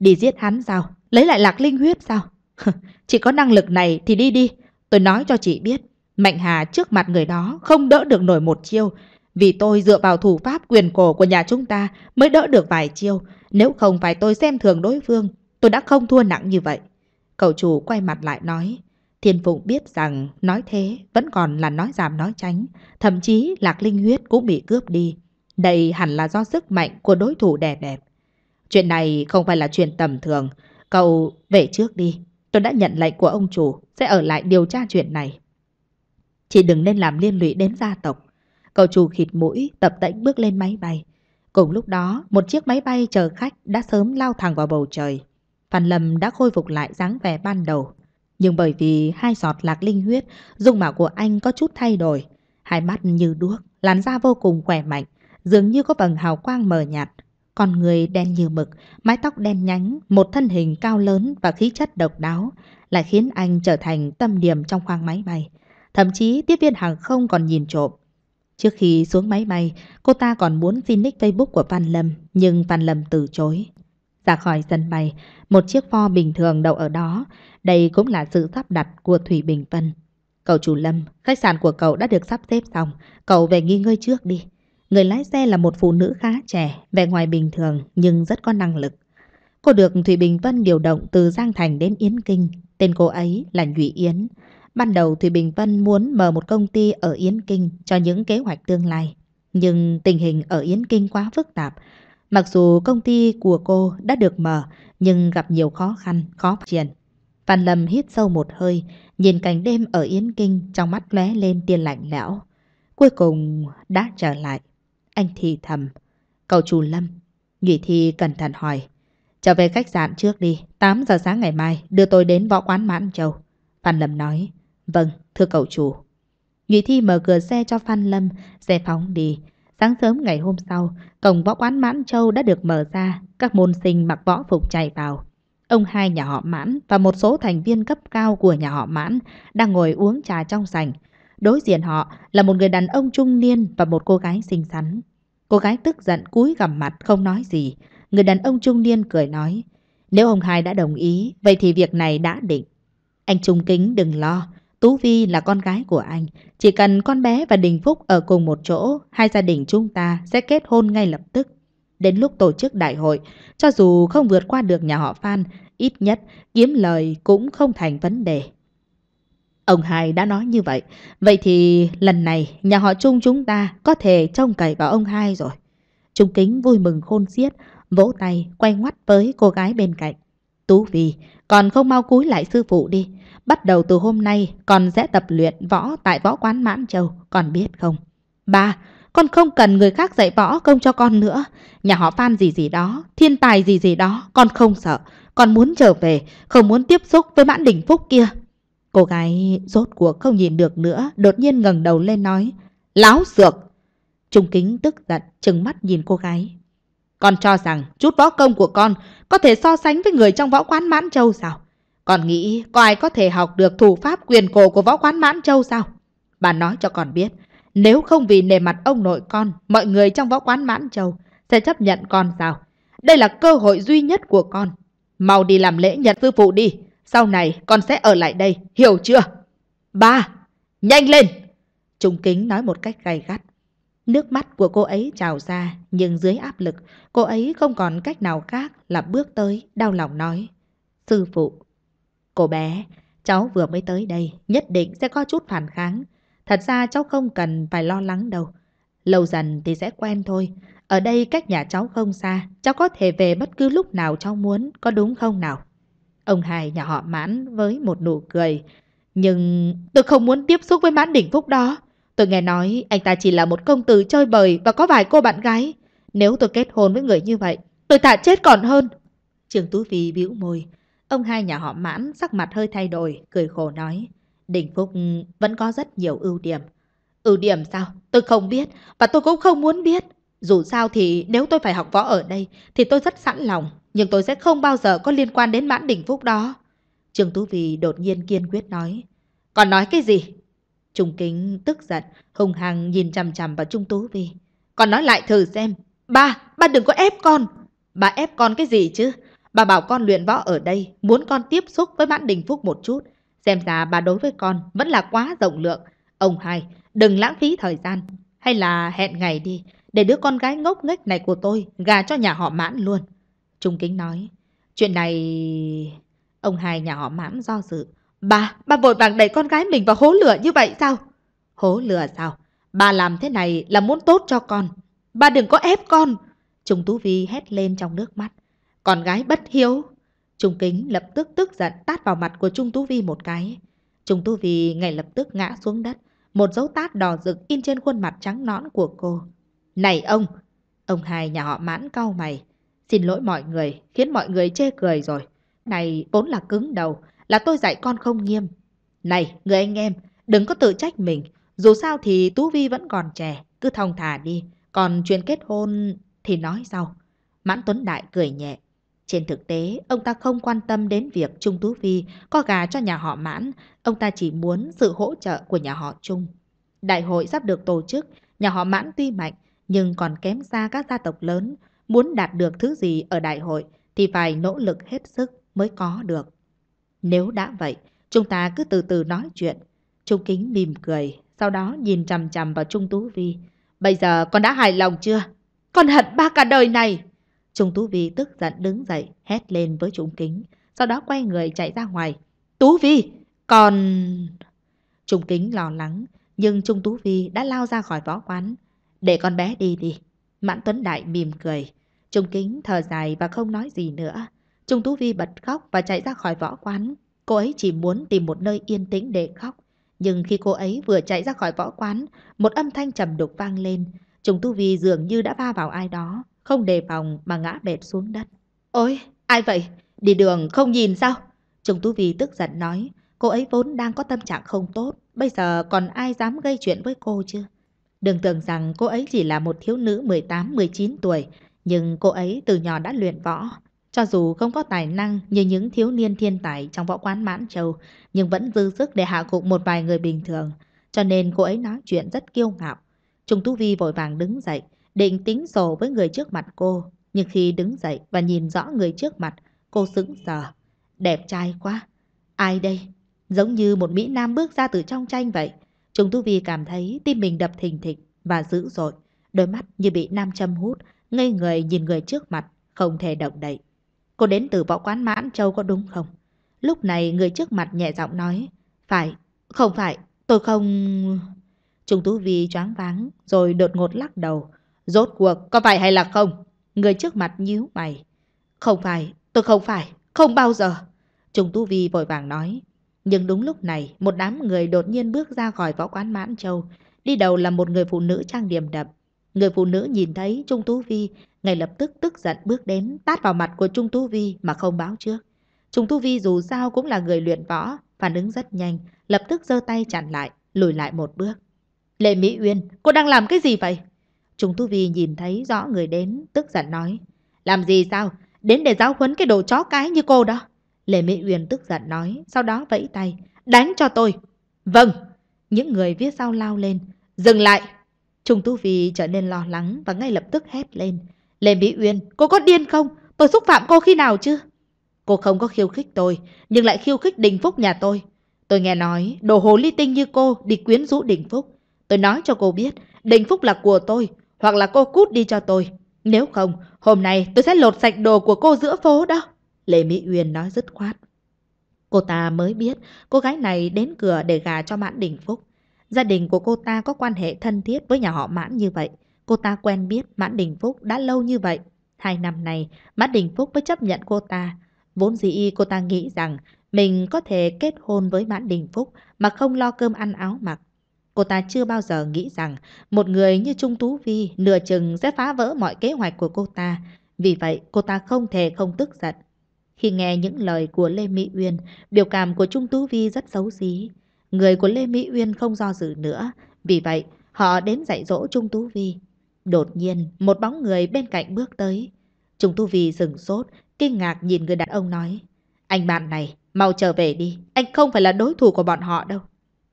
Đi giết hắn sao? Lấy lại lạc linh huyết sao? chị có năng lực này thì đi đi. Tôi nói cho chị biết, Mạnh Hà trước mặt người đó không đỡ được nổi một chiêu. Vì tôi dựa vào thủ pháp quyền cổ của nhà chúng ta mới đỡ được vài chiêu. Nếu không phải tôi xem thường đối phương, tôi đã không thua nặng như vậy. Cậu chủ quay mặt lại nói. Thiên Phụng biết rằng nói thế vẫn còn là nói giảm nói tránh, thậm chí Lạc Linh Huyết cũng bị cướp đi. Đây hẳn là do sức mạnh của đối thủ đè đẹp. Chuyện này không phải là chuyện tầm thường. Cậu về trước đi. Tôi đã nhận lệnh của ông chủ sẽ ở lại điều tra chuyện này. Chỉ đừng nên làm liên lụy đến gia tộc. Cậu chủ khịt mũi tập tễnh bước lên máy bay. Cùng lúc đó, một chiếc máy bay chờ khách đã sớm lao thẳng vào bầu trời. Phan Lâm đã khôi phục lại dáng vẻ ban đầu. Nhưng bởi vì hai giọt lạc linh huyết, dung mạo của anh có chút thay đổi. Hai mắt như đuốc, làn da vô cùng khỏe mạnh, dường như có vầng hào quang mờ nhạt. Con người đen như mực, mái tóc đen nhánh, một thân hình cao lớn và khí chất độc đáo lại khiến anh trở thành tâm điểm trong khoang máy bay. Thậm chí tiếp viên hàng không còn nhìn trộm, Trước khi xuống máy bay, cô ta còn muốn xin nick Facebook của Văn Lâm, nhưng Văn Lâm từ chối. Ra khỏi sân bay, một chiếc pho bình thường đậu ở đó, đây cũng là sự sắp đặt của Thủy Bình Vân. Cậu chủ Lâm, khách sạn của cậu đã được sắp xếp xong, cậu về nghỉ ngơi trước đi. Người lái xe là một phụ nữ khá trẻ, vẻ ngoài bình thường nhưng rất có năng lực. Cô được Thủy Bình Vân điều động từ Giang Thành đến Yến Kinh, tên cô ấy là Nhụy Yến. Ban đầu Thủy Bình Vân muốn mở một công ty ở Yến Kinh cho những kế hoạch tương lai. Nhưng tình hình ở Yến Kinh quá phức tạp. Mặc dù công ty của cô đã được mở, nhưng gặp nhiều khó khăn, khó phát triển. Phan Lâm hít sâu một hơi, nhìn cảnh đêm ở Yến Kinh trong mắt lóe lên tia lạnh lẽo. Cuối cùng đã trở lại. Anh thì thầm. Cậu chủ Lâm. nghị Thi cẩn thận hỏi. Trở về khách sạn trước đi. 8 giờ sáng ngày mai đưa tôi đến võ quán Mãn Châu. Phan Lâm nói. Vâng, thưa cậu chủ. Nhụy Thi mở cửa xe cho Phan Lâm, xe phóng đi. Sáng sớm ngày hôm sau, cổng võ quán Mãn Châu đã được mở ra, các môn sinh mặc võ phục chạy vào. Ông hai nhà họ Mãn và một số thành viên cấp cao của nhà họ Mãn đang ngồi uống trà trong sảnh. Đối diện họ là một người đàn ông trung niên và một cô gái xinh xắn. Cô gái tức giận cúi gằm mặt không nói gì. Người đàn ông trung niên cười nói, nếu ông hai đã đồng ý, vậy thì việc này đã định. Anh Trung Kính đừng lo, Tú Vi là con gái của anh. Chỉ cần con bé và Đình Phúc ở cùng một chỗ, hai gia đình chúng ta sẽ kết hôn ngay lập tức. Đến lúc tổ chức đại hội, cho dù không vượt qua được nhà họ Phan, ít nhất kiếm lời cũng không thành vấn đề. Ông hai đã nói như vậy. Vậy thì lần này nhà họ Trung chúng ta có thể trông cậy vào ông hai rồi. Trung Kính vui mừng khôn xiết, vỗ tay, quay ngoắt với cô gái bên cạnh. Tú Vi, còn không mau cúi lại sư phụ đi bắt đầu từ hôm nay con sẽ tập luyện võ tại võ quán Mãn Châu, con biết không? Ba, con không cần người khác dạy võ công cho con nữa. Nhà họ Phan gì gì đó, thiên tài gì gì đó, con không sợ. Con muốn trở về, không muốn tiếp xúc với Mãn Đình Phúc kia. Cô gái rốt cuộc không nhìn được nữa, đột nhiên ngẩng đầu lên nói. Láo dược! Trung Kính tức giận, trừng mắt nhìn cô gái. Con cho rằng chút võ công của con có thể so sánh với người trong võ quán Mãn Châu sao? Còn nghĩ có ai có thể học được thủ pháp quyền cổ của võ quán Mãn Châu sao? Bà nói cho con biết, nếu không vì nề mặt ông nội con, mọi người trong võ quán Mãn Châu sẽ chấp nhận con sao? Đây là cơ hội duy nhất của con. Mau đi làm lễ nhận sư phụ đi, sau này con sẽ ở lại đây, hiểu chưa? Ba, nhanh lên! Trung Kính nói một cách gay gắt. Nước mắt của cô ấy trào ra, nhưng dưới áp lực, cô ấy không còn cách nào khác là bước tới, đau lòng nói. Sư phụ, Cô bé, cháu vừa mới tới đây, nhất định sẽ có chút phản kháng. Thật ra cháu không cần phải lo lắng đâu. Lâu dần thì sẽ quen thôi. Ở đây cách nhà cháu không xa, cháu có thể về bất cứ lúc nào cháu muốn, có đúng không nào? Ông hai nhà họ mãn với một nụ cười. Nhưng tôi không muốn tiếp xúc với mãn đỉnh phúc đó. Tôi nghe nói anh ta chỉ là một công tử chơi bời và có vài cô bạn gái. Nếu tôi kết hôn với người như vậy, tôi thả chết còn hơn. Trường Tú Phi bĩu môi, Ông hai nhà họ mãn sắc mặt hơi thay đổi, cười khổ nói. Đình Phúc ừ, vẫn có rất nhiều ưu điểm. Ưu điểm sao? Tôi không biết, và tôi cũng không muốn biết. Dù sao thì nếu tôi phải học võ ở đây thì tôi rất sẵn lòng, nhưng tôi sẽ không bao giờ có liên quan đến mãn Đình Phúc đó. Trương Tú Vì đột nhiên kiên quyết nói. Còn nói cái gì? Trung Kính tức giận, hùng hăng nhìn chằm chằm vào Trung Tú Vi. Còn nói lại thử xem. Ba, ba đừng có ép con. Ba ép con cái gì chứ? Bà bảo con luyện võ ở đây, muốn con tiếp xúc với Mãn Đình Phúc một chút. Xem ra bà đối với con vẫn là quá rộng lượng. Ông hai, đừng lãng phí thời gian. Hay là hẹn ngày đi, để đứa con gái ngốc nghếch này của tôi gà cho nhà họ Mãn luôn. Trung Kính nói, chuyện này... Ông hai nhà họ Mãn do dự. Bà, bà vội vàng đẩy con gái mình vào hố lửa như vậy sao? Hố lửa sao? Bà làm thế này là muốn tốt cho con. Bà đừng có ép con. Trung Tú Vi hét lên trong nước mắt. Con gái bất hiếu. Trung Kính lập tức tức giận tát vào mặt của Trung Tú Vi một cái. Trung Tú Vi ngay lập tức ngã xuống đất. Một dấu tát đỏ rực in trên khuôn mặt trắng nõn của cô. Này ông! Ông hai nhà họ mãn cau mày. Xin lỗi mọi người, khiến mọi người chê cười rồi. Này, vốn là cứng đầu, là tôi dạy con không nghiêm. Này, người anh em, đừng có tự trách mình. Dù sao thì Tú Vi vẫn còn trẻ, cứ thong thả đi. Còn chuyện kết hôn thì nói sau. Mãn Tuấn Đại cười nhẹ. Trên thực tế, ông ta không quan tâm đến việc Trung Tú Vi có gà cho nhà họ mãn, ông ta chỉ muốn sự hỗ trợ của nhà họ Trung. Đại hội sắp được tổ chức, nhà họ mãn tuy mạnh nhưng còn kém xa các gia tộc lớn, muốn đạt được thứ gì ở đại hội thì phải nỗ lực hết sức mới có được. Nếu đã vậy, chúng ta cứ từ từ nói chuyện. Trung Kính mỉm cười, sau đó nhìn chằm chằm vào Trung Tú Vi. Bây giờ con đã hài lòng chưa? Con hận ba cả đời này! Trung Tú Vi tức giận đứng dậy, hét lên với Trung Kính, sau đó quay người chạy ra ngoài. Tú Vi, còn... Trung Kính lo lắng, nhưng Trung Tú Vi đã lao ra khỏi võ quán. Để con bé đi đi. Mãn Tuấn Đại mỉm cười. Trung Kính thở dài và không nói gì nữa. Trung Tú Vi bật khóc và chạy ra khỏi võ quán. Cô ấy chỉ muốn tìm một nơi yên tĩnh để khóc. Nhưng khi cô ấy vừa chạy ra khỏi võ quán, một âm thanh trầm đục vang lên. Trung Tú Vi dường như đã va vào ai đó không đề phòng mà ngã bẹp xuống đất. Ôi, ai vậy? Đi đường không nhìn sao? Trùng Tú Vi tức giận nói, cô ấy vốn đang có tâm trạng không tốt, bây giờ còn ai dám gây chuyện với cô chứ? Đừng tưởng rằng cô ấy chỉ là một thiếu nữ 18-19 tuổi, nhưng cô ấy từ nhỏ đã luyện võ. Cho dù không có tài năng như những thiếu niên thiên tài trong võ quán Mãn Châu, nhưng vẫn dư sức để hạ gục một vài người bình thường. Cho nên cô ấy nói chuyện rất kiêu ngạo. Trung Tú Vi vội vàng đứng dậy, định tính sổ với người trước mặt cô. Nhưng khi đứng dậy và nhìn rõ người trước mặt, cô sững sờ. Đẹp trai quá. Ai đây? Giống như một Mỹ Nam bước ra từ trong tranh vậy. Trung Tu Vi cảm thấy tim mình đập thình thịch và dữ dội. Đôi mắt như bị Nam châm hút, ngây người nhìn người trước mặt, không thể động đậy. Cô đến từ võ quán Mãn Châu có đúng không? Lúc này người trước mặt nhẹ giọng nói. Phải, không phải, tôi không... Trung Tú Vi choáng váng rồi đột ngột lắc đầu. Rốt cuộc có phải hay là không? Người trước mặt nhíu mày. Không phải, tôi không phải, không bao giờ. Trùng Tu Vi vội vàng nói. Nhưng đúng lúc này, một đám người đột nhiên bước ra khỏi võ quán Mãn Châu. Đi đầu là một người phụ nữ trang điểm đậm. Người phụ nữ nhìn thấy Trung Tú Vi, ngay lập tức tức giận bước đến, tát vào mặt của Trung Tú Vi mà không báo trước. Trung Tú Vi dù sao cũng là người luyện võ, phản ứng rất nhanh, lập tức giơ tay chặn lại, lùi lại một bước. Lệ Mỹ Uyên, cô đang làm cái gì vậy? Trung Tu Vi nhìn thấy rõ người đến, tức giận nói. Làm gì sao? Đến để giáo huấn cái đồ chó cái như cô đó. Lê Mỹ Uyên tức giận nói, sau đó vẫy tay. Đánh cho tôi. Vâng. Những người phía sau lao lên. Dừng lại. Trung Tu Vi trở nên lo lắng và ngay lập tức hét lên. Lê Mỹ Uyên, cô có điên không? Tôi xúc phạm cô khi nào chứ? Cô không có khiêu khích tôi, nhưng lại khiêu khích đình phúc nhà tôi. Tôi nghe nói, đồ hồ ly tinh như cô đi quyến rũ đình phúc. Tôi nói cho cô biết, đình phúc là của tôi, hoặc là cô cút đi cho tôi. Nếu không, hôm nay tôi sẽ lột sạch đồ của cô giữa phố đó. Lê Mỹ Uyên nói dứt khoát. Cô ta mới biết cô gái này đến cửa để gà cho Mãn Đình Phúc. Gia đình của cô ta có quan hệ thân thiết với nhà họ Mãn như vậy. Cô ta quen biết Mãn Đình Phúc đã lâu như vậy. Hai năm này Mãn Đình Phúc mới chấp nhận cô ta. Vốn dĩ cô ta nghĩ rằng mình có thể kết hôn với Mãn Đình Phúc mà không lo cơm ăn áo mặc. Cô ta chưa bao giờ nghĩ rằng một người như Trung Tú Vi nửa chừng sẽ phá vỡ mọi kế hoạch của cô ta. Vì vậy, cô ta không thể không tức giận. Khi nghe những lời của Lê Mỹ Uyên, biểu cảm của Trung Tú Vi rất xấu xí. Người của Lê Mỹ Uyên không do dự nữa. Vì vậy, họ đến dạy dỗ Trung Tú Vi. Đột nhiên, một bóng người bên cạnh bước tới. Trung Tú Vi dừng sốt, kinh ngạc nhìn người đàn ông nói. Anh bạn này, mau trở về đi. Anh không phải là đối thủ của bọn họ đâu.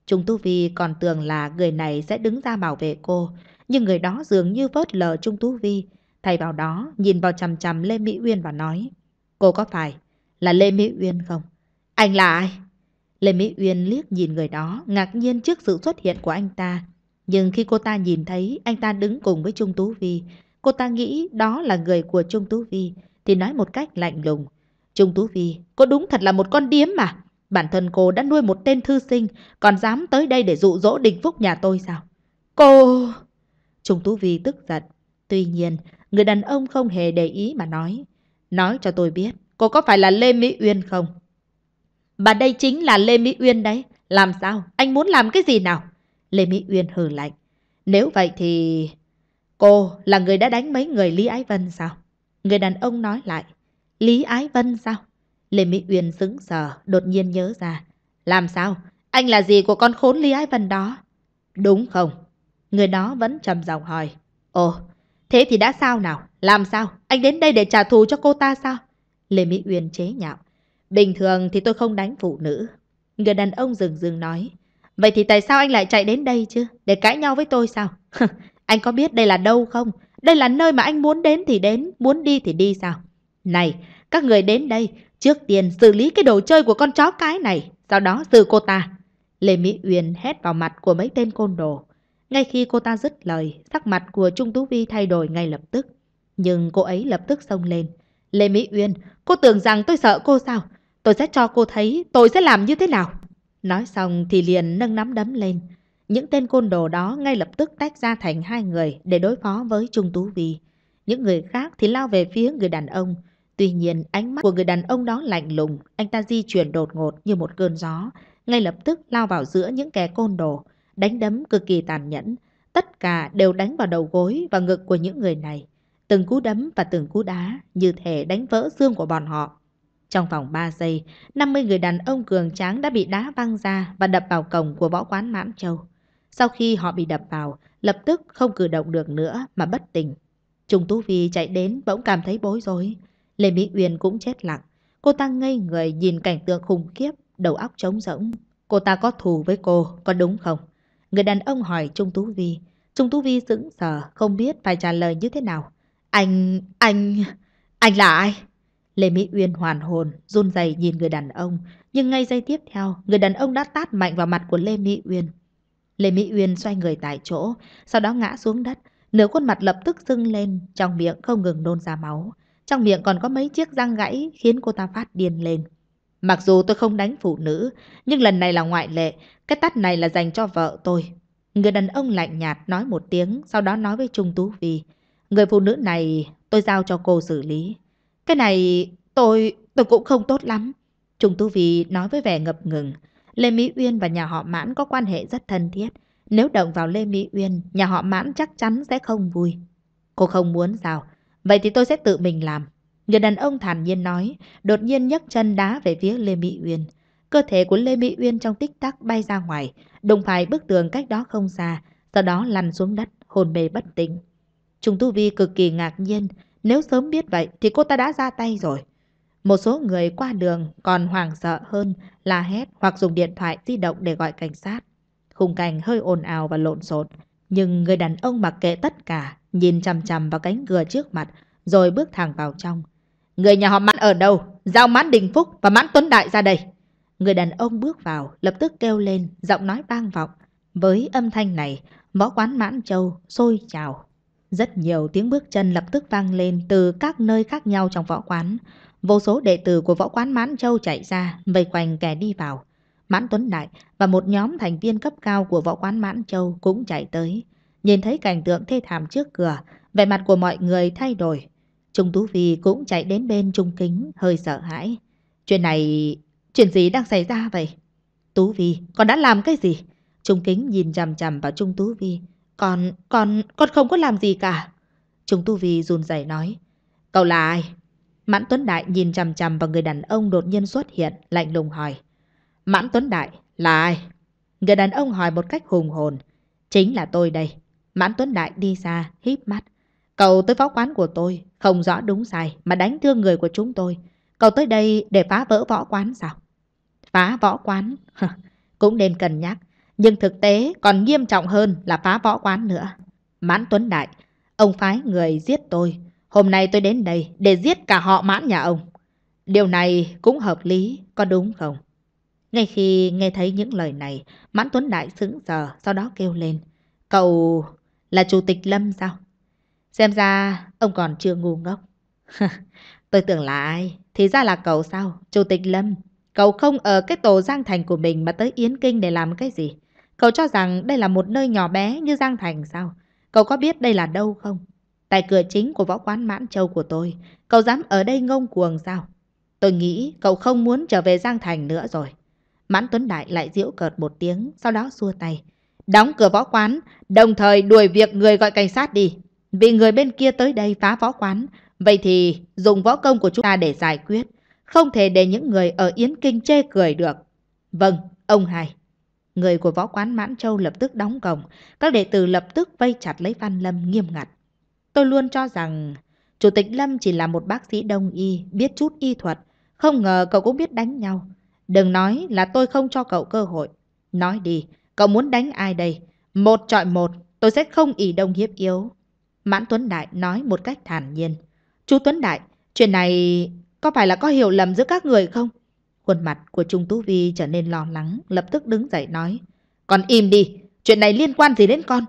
Trung Tu Vi còn tưởng là người này sẽ đứng ra bảo vệ cô, nhưng người đó dường như vớt lờ Trung Tú Vi. Thay vào đó, nhìn vào chằm chằm Lê Mỹ Uyên và nói, cô có phải là Lê Mỹ Uyên không? Anh là ai? Lê Mỹ Uyên liếc nhìn người đó, ngạc nhiên trước sự xuất hiện của anh ta. Nhưng khi cô ta nhìn thấy anh ta đứng cùng với Trung Tú Vi, cô ta nghĩ đó là người của Trung Tú Vi, thì nói một cách lạnh lùng. Trung Tú Vi, cô đúng thật là một con điếm mà. Bản thân cô đã nuôi một tên thư sinh, còn dám tới đây để dụ dỗ đình phúc nhà tôi sao? Cô... Trung Tú Vi tức giận. Tuy nhiên, người đàn ông không hề để ý mà nói. Nói cho tôi biết, cô có phải là Lê Mỹ Uyên không? Bà đây chính là Lê Mỹ Uyên đấy. Làm sao? Anh muốn làm cái gì nào? Lê Mỹ Uyên hừ lạnh. Nếu vậy thì... Cô là người đã đánh mấy người Lý Ái Vân sao? Người đàn ông nói lại. Lý Ái Vân sao? Lê Mỹ Uyên sững sờ, đột nhiên nhớ ra. Làm sao? Anh là gì của con khốn Lý Ái Vân đó? Đúng không? Người đó vẫn trầm giọng hỏi. Ồ, thế thì đã sao nào? Làm sao? Anh đến đây để trả thù cho cô ta sao? Lê Mỹ Uyên chế nhạo. Bình thường thì tôi không đánh phụ nữ. Người đàn ông dừng dừng nói. Vậy thì tại sao anh lại chạy đến đây chứ? Để cãi nhau với tôi sao? anh có biết đây là đâu không? Đây là nơi mà anh muốn đến thì đến, muốn đi thì đi sao? Này, các người đến đây Trước tiên xử lý cái đồ chơi của con chó cái này, sau đó xử cô ta. Lê Mỹ Uyên hét vào mặt của mấy tên côn đồ. Ngay khi cô ta dứt lời, sắc mặt của Trung Tú Vi thay đổi ngay lập tức. Nhưng cô ấy lập tức xông lên. Lê Mỹ Uyên, cô tưởng rằng tôi sợ cô sao? Tôi sẽ cho cô thấy tôi sẽ làm như thế nào. Nói xong thì liền nâng nắm đấm lên. Những tên côn đồ đó ngay lập tức tách ra thành hai người để đối phó với Trung Tú Vi. Những người khác thì lao về phía người đàn ông. Tuy nhiên, ánh mắt của người đàn ông đó lạnh lùng, anh ta di chuyển đột ngột như một cơn gió, ngay lập tức lao vào giữa những kẻ côn đồ, đánh đấm cực kỳ tàn nhẫn. Tất cả đều đánh vào đầu gối và ngực của những người này. Từng cú đấm và từng cú đá như thể đánh vỡ xương của bọn họ. Trong vòng 3 giây, 50 người đàn ông cường tráng đã bị đá văng ra và đập vào cổng của võ quán Mãn Châu. Sau khi họ bị đập vào, lập tức không cử động được nữa mà bất tỉnh. Trung Tú Vi chạy đến bỗng cảm thấy bối rối. Lê Mỹ Uyên cũng chết lặng. Cô ta ngây người nhìn cảnh tượng khủng khiếp, đầu óc trống rỗng. Cô ta có thù với cô, có đúng không? Người đàn ông hỏi Trung Tú Vi. Trung Tú Vi sững sờ, không biết phải trả lời như thế nào. Anh... anh... anh là ai? Lê Mỹ Uyên hoàn hồn, run rẩy nhìn người đàn ông. Nhưng ngay giây tiếp theo, người đàn ông đã tát mạnh vào mặt của Lê Mỹ Uyên. Lê Mỹ Uyên xoay người tại chỗ, sau đó ngã xuống đất. Nửa khuôn mặt lập tức dưng lên, trong miệng không ngừng nôn ra máu trong miệng còn có mấy chiếc răng gãy khiến cô ta phát điên lên. Mặc dù tôi không đánh phụ nữ, nhưng lần này là ngoại lệ, cái tắt này là dành cho vợ tôi. Người đàn ông lạnh nhạt nói một tiếng, sau đó nói với Trung Tú Vì. Người phụ nữ này tôi giao cho cô xử lý. Cái này tôi, tôi cũng không tốt lắm. Trung Tú Vì nói với vẻ ngập ngừng. Lê Mỹ Uyên và nhà họ Mãn có quan hệ rất thân thiết. Nếu động vào Lê Mỹ Uyên, nhà họ Mãn chắc chắn sẽ không vui. Cô không muốn sao, Vậy thì tôi sẽ tự mình làm. Người đàn ông thản nhiên nói, đột nhiên nhấc chân đá về phía Lê Mỹ Uyên. Cơ thể của Lê Mỹ Uyên trong tích tắc bay ra ngoài, đụng phải bức tường cách đó không xa, sau đó lăn xuống đất, hồn mê bất tỉnh. Trung Tu Vi cực kỳ ngạc nhiên, nếu sớm biết vậy thì cô ta đã ra tay rồi. Một số người qua đường còn hoảng sợ hơn là hét hoặc dùng điện thoại di động để gọi cảnh sát. Khung cảnh hơi ồn ào và lộn xộn, nhưng người đàn ông mặc kệ tất cả, nhìn chằm chằm vào cánh cửa trước mặt, rồi bước thẳng vào trong. Người nhà họ Mãn ở đâu? Giao Mãn Đình Phúc và Mãn Tuấn Đại ra đây. Người đàn ông bước vào, lập tức kêu lên, giọng nói vang vọng. Với âm thanh này, võ quán Mãn Châu sôi trào. Rất nhiều tiếng bước chân lập tức vang lên từ các nơi khác nhau trong võ quán. Vô số đệ tử của võ quán Mãn Châu chạy ra, vây quanh kẻ đi vào. Mãn Tuấn Đại và một nhóm thành viên cấp cao của võ quán Mãn Châu cũng chạy tới. Nhìn thấy cảnh tượng thê thảm trước cửa, vẻ mặt của mọi người thay đổi. Trung Tú vi cũng chạy đến bên Trung Kính, hơi sợ hãi. Chuyện này... chuyện gì đang xảy ra vậy? Tú vi, con đã làm cái gì? Trung Kính nhìn chằm chằm vào Trung Tú Vi. Con, con, con không có làm gì cả. Trung Tú Vi run rẩy nói. Cậu là ai? Mãn Tuấn Đại nhìn chằm chằm vào người đàn ông đột nhiên xuất hiện, lạnh lùng hỏi. Mãn Tuấn Đại, là ai? Người đàn ông hỏi một cách hùng hồn. Chính là tôi đây. Mãn Tuấn Đại đi ra, híp mắt. Cậu tới võ quán của tôi, không rõ đúng sai mà đánh thương người của chúng tôi. Cậu tới đây để phá vỡ võ quán sao? Phá võ quán? Cũng nên cân nhắc. Nhưng thực tế còn nghiêm trọng hơn là phá võ quán nữa. Mãn Tuấn Đại, ông phái người giết tôi. Hôm nay tôi đến đây để giết cả họ mãn nhà ông. Điều này cũng hợp lý, có đúng không? Ngay khi nghe thấy những lời này, Mãn Tuấn Đại sững sờ, sau đó kêu lên. Cậu... Là chủ tịch Lâm sao? Xem ra ông còn chưa ngu ngốc. Tôi tưởng là ai? Thì ra là cậu sao? Chủ tịch Lâm. Cậu không ở cái tổ Giang Thành của mình mà tới Yến Kinh để làm cái gì? Cậu cho rằng đây là một nơi nhỏ bé như Giang Thành sao? Cậu có biết đây là đâu không? Tại cửa chính của võ quán Mãn Châu của tôi, cậu dám ở đây ngông cuồng sao? Tôi nghĩ cậu không muốn trở về Giang Thành nữa rồi. Mãn Tuấn Đại lại giễu cợt một tiếng, sau đó xua tay. Đóng cửa võ quán, đồng thời đuổi việc người gọi cảnh sát đi. Vì người bên kia tới đây phá võ quán, vậy thì dùng võ công của chúng ta để giải quyết. Không thể để những người ở Yến Kinh chê cười được. Vâng, ông hai. Người của võ quán Mãn Châu lập tức đóng cổng, các đệ tử lập tức vây chặt lấy Văn Lâm nghiêm ngặt. Tôi luôn cho rằng Chủ tịch Lâm chỉ là một bác sĩ đông y, biết chút y thuật, không ngờ cậu cũng biết đánh nhau. Đừng nói là tôi không cho cậu cơ hội. Nói đi, Cậu muốn đánh ai đây? Một trọi một, tôi sẽ không ỉ đông hiếp yếu. Mãn Tuấn Đại nói một cách thản nhiên. Chú Tuấn Đại, chuyện này có phải là có hiểu lầm giữa các người không? Khuôn mặt của Trung Tú Vi trở nên lo lắng, lập tức đứng dậy nói. còn im đi, chuyện này liên quan gì đến con?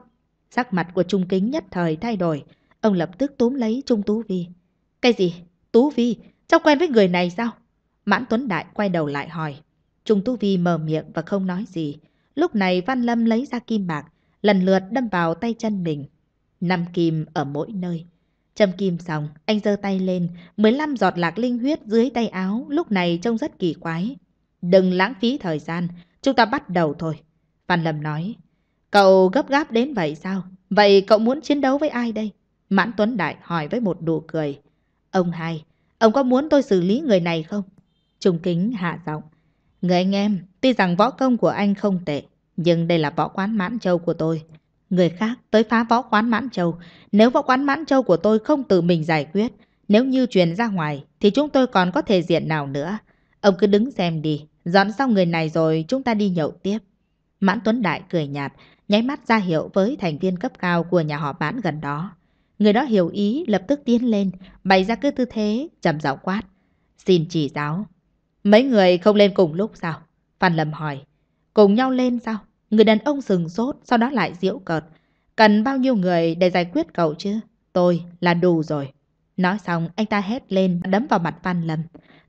Sắc mặt của Trung Kính nhất thời thay đổi, ông lập tức túm lấy Trung Tú Vi. Cái gì? Tú Vi, cháu quen với người này sao? Mãn Tuấn Đại quay đầu lại hỏi. Trung Tú Vi mở miệng và không nói gì. Lúc này Văn Lâm lấy ra kim bạc lần lượt đâm vào tay chân mình. Năm kim ở mỗi nơi. Châm kim xong, anh giơ tay lên, 15 giọt lạc linh huyết dưới tay áo, lúc này trông rất kỳ quái. Đừng lãng phí thời gian, chúng ta bắt đầu thôi. Văn Lâm nói, cậu gấp gáp đến vậy sao? Vậy cậu muốn chiến đấu với ai đây? Mãn Tuấn Đại hỏi với một nụ cười. Ông hai, ông có muốn tôi xử lý người này không? Trung Kính hạ giọng. Người anh em, tuy rằng võ công của anh không tệ, nhưng đây là võ quán mãn châu của tôi. Người khác tới phá võ quán mãn châu, nếu võ quán mãn châu của tôi không tự mình giải quyết, nếu như truyền ra ngoài thì chúng tôi còn có thể diện nào nữa. Ông cứ đứng xem đi, dọn xong người này rồi chúng ta đi nhậu tiếp. Mãn Tuấn Đại cười nhạt, nháy mắt ra hiệu với thành viên cấp cao của nhà họ mãn gần đó. Người đó hiểu ý lập tức tiến lên, bày ra cứ tư thế, trầm giọng quát. Xin chỉ giáo. Mấy người không lên cùng lúc sao? Phan Lâm hỏi. Cùng nhau lên sao? Người đàn ông sừng sốt, sau đó lại diễu cợt. Cần bao nhiêu người để giải quyết cậu chứ? Tôi là đủ rồi. Nói xong, anh ta hét lên, đấm vào mặt Phan Lâm.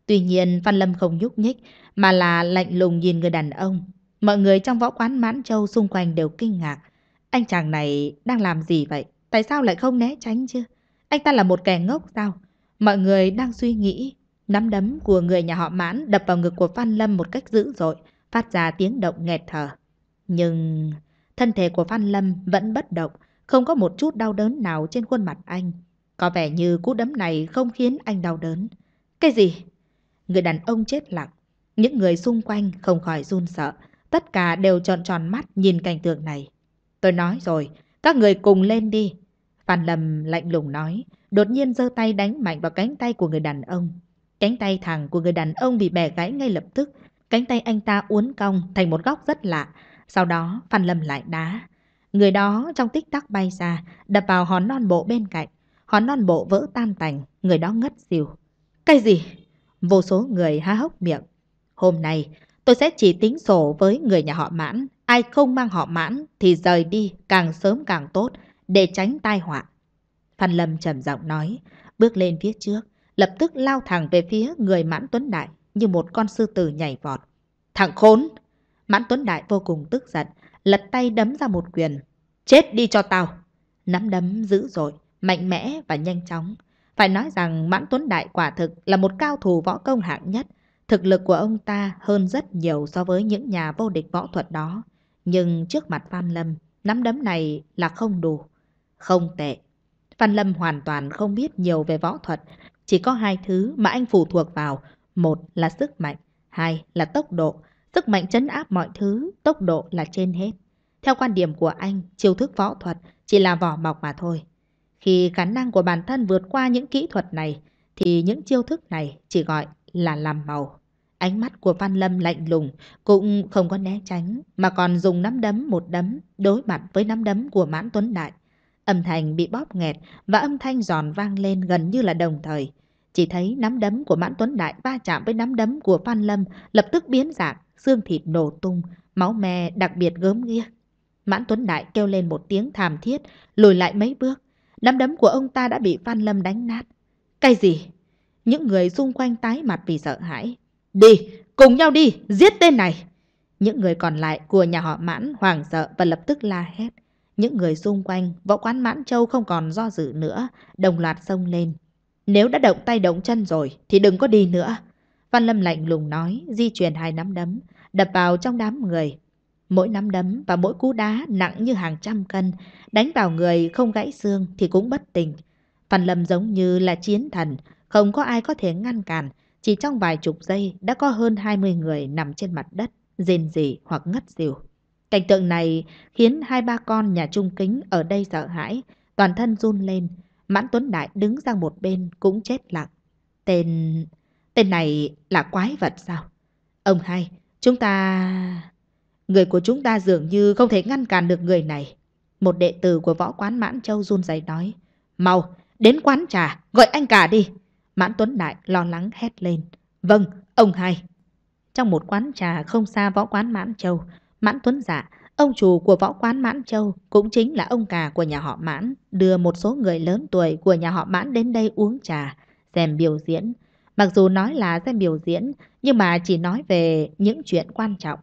Tuy nhiên, Phan Lâm không nhúc nhích, mà là lạnh lùng nhìn người đàn ông. Mọi người trong võ quán Mãn Châu xung quanh đều kinh ngạc. Anh chàng này đang làm gì vậy? Tại sao lại không né tránh chứ? Anh ta là một kẻ ngốc sao? Mọi người đang suy nghĩ Nắm đấm của người nhà họ mãn đập vào ngực của Phan Lâm một cách dữ dội, phát ra tiếng động nghẹt thở. Nhưng thân thể của Phan Lâm vẫn bất động, không có một chút đau đớn nào trên khuôn mặt anh. Có vẻ như cú đấm này không khiến anh đau đớn. Cái gì? Người đàn ông chết lặng. Những người xung quanh không khỏi run sợ. Tất cả đều tròn tròn mắt nhìn cảnh tượng này. Tôi nói rồi, các người cùng lên đi. Phan Lâm lạnh lùng nói, đột nhiên giơ tay đánh mạnh vào cánh tay của người đàn ông. Cánh tay thẳng của người đàn ông bị bẻ gãy ngay lập tức, cánh tay anh ta uốn cong thành một góc rất lạ, sau đó Phan Lâm lại đá. Người đó trong tích tắc bay ra, đập vào hòn non bộ bên cạnh. Hòn non bộ vỡ tan tành, người đó ngất xỉu. Cái gì? Vô số người há hốc miệng. Hôm nay, tôi sẽ chỉ tính sổ với người nhà họ mãn. Ai không mang họ mãn thì rời đi càng sớm càng tốt để tránh tai họa. Phan Lâm trầm giọng nói, bước lên phía trước lập tức lao thẳng về phía người Mãn Tuấn Đại như một con sư tử nhảy vọt. Thằng khốn! Mãn Tuấn Đại vô cùng tức giận, lật tay đấm ra một quyền. Chết đi cho tao! Nắm đấm dữ dội, mạnh mẽ và nhanh chóng. Phải nói rằng Mãn Tuấn Đại quả thực là một cao thủ võ công hạng nhất. Thực lực của ông ta hơn rất nhiều so với những nhà vô địch võ thuật đó. Nhưng trước mặt Phan Lâm, nắm đấm này là không đủ. Không tệ. Phan Lâm hoàn toàn không biết nhiều về võ thuật, chỉ có hai thứ mà anh phụ thuộc vào, một là sức mạnh, hai là tốc độ. Sức mạnh chấn áp mọi thứ, tốc độ là trên hết. Theo quan điểm của anh, chiêu thức võ thuật chỉ là vỏ bọc mà thôi. Khi khả năng của bản thân vượt qua những kỹ thuật này, thì những chiêu thức này chỉ gọi là làm màu. Ánh mắt của phan Lâm lạnh lùng, cũng không có né tránh, mà còn dùng nắm đấm một đấm đối mặt với nắm đấm của Mãn Tuấn Đại. Âm thanh bị bóp nghẹt và âm thanh giòn vang lên gần như là đồng thời. Chỉ thấy nắm đấm của Mãn Tuấn Đại va chạm với nắm đấm của Phan Lâm lập tức biến dạng, xương thịt nổ tung, máu me đặc biệt gớm ghiếc. Mãn Tuấn Đại kêu lên một tiếng thảm thiết, lùi lại mấy bước. Nắm đấm của ông ta đã bị Phan Lâm đánh nát. Cái gì? Những người xung quanh tái mặt vì sợ hãi. Đi, cùng nhau đi, giết tên này! Những người còn lại của nhà họ Mãn hoảng sợ và lập tức la hét. Những người xung quanh, võ quán Mãn Châu không còn do dự nữa, đồng loạt xông lên. Nếu đã động tay động chân rồi thì đừng có đi nữa. Văn Lâm lạnh lùng nói, di chuyển hai nắm đấm, đập vào trong đám người. Mỗi nắm đấm và mỗi cú đá nặng như hàng trăm cân, đánh vào người không gãy xương thì cũng bất tỉnh. Văn Lâm giống như là chiến thần, không có ai có thể ngăn cản, chỉ trong vài chục giây đã có hơn 20 người nằm trên mặt đất, rên rỉ hoặc ngất xỉu. Cảnh tượng này khiến hai ba con nhà trung kính ở đây sợ hãi, toàn thân run lên. Mãn Tuấn Đại đứng sang một bên cũng chết lặng. Tên... tên này là quái vật sao? Ông hai, chúng ta... Người của chúng ta dường như không thể ngăn cản được người này. Một đệ tử của võ quán Mãn Châu run rẩy nói. Mau, đến quán trà, gọi anh cả đi. Mãn Tuấn Đại lo lắng hét lên. Vâng, ông hai. Trong một quán trà không xa võ quán Mãn Châu, Mãn Tuấn Dạ, ông chủ của võ quán Mãn Châu, cũng chính là ông cả của nhà họ Mãn, đưa một số người lớn tuổi của nhà họ Mãn đến đây uống trà, xem biểu diễn. Mặc dù nói là xem biểu diễn, nhưng mà chỉ nói về những chuyện quan trọng.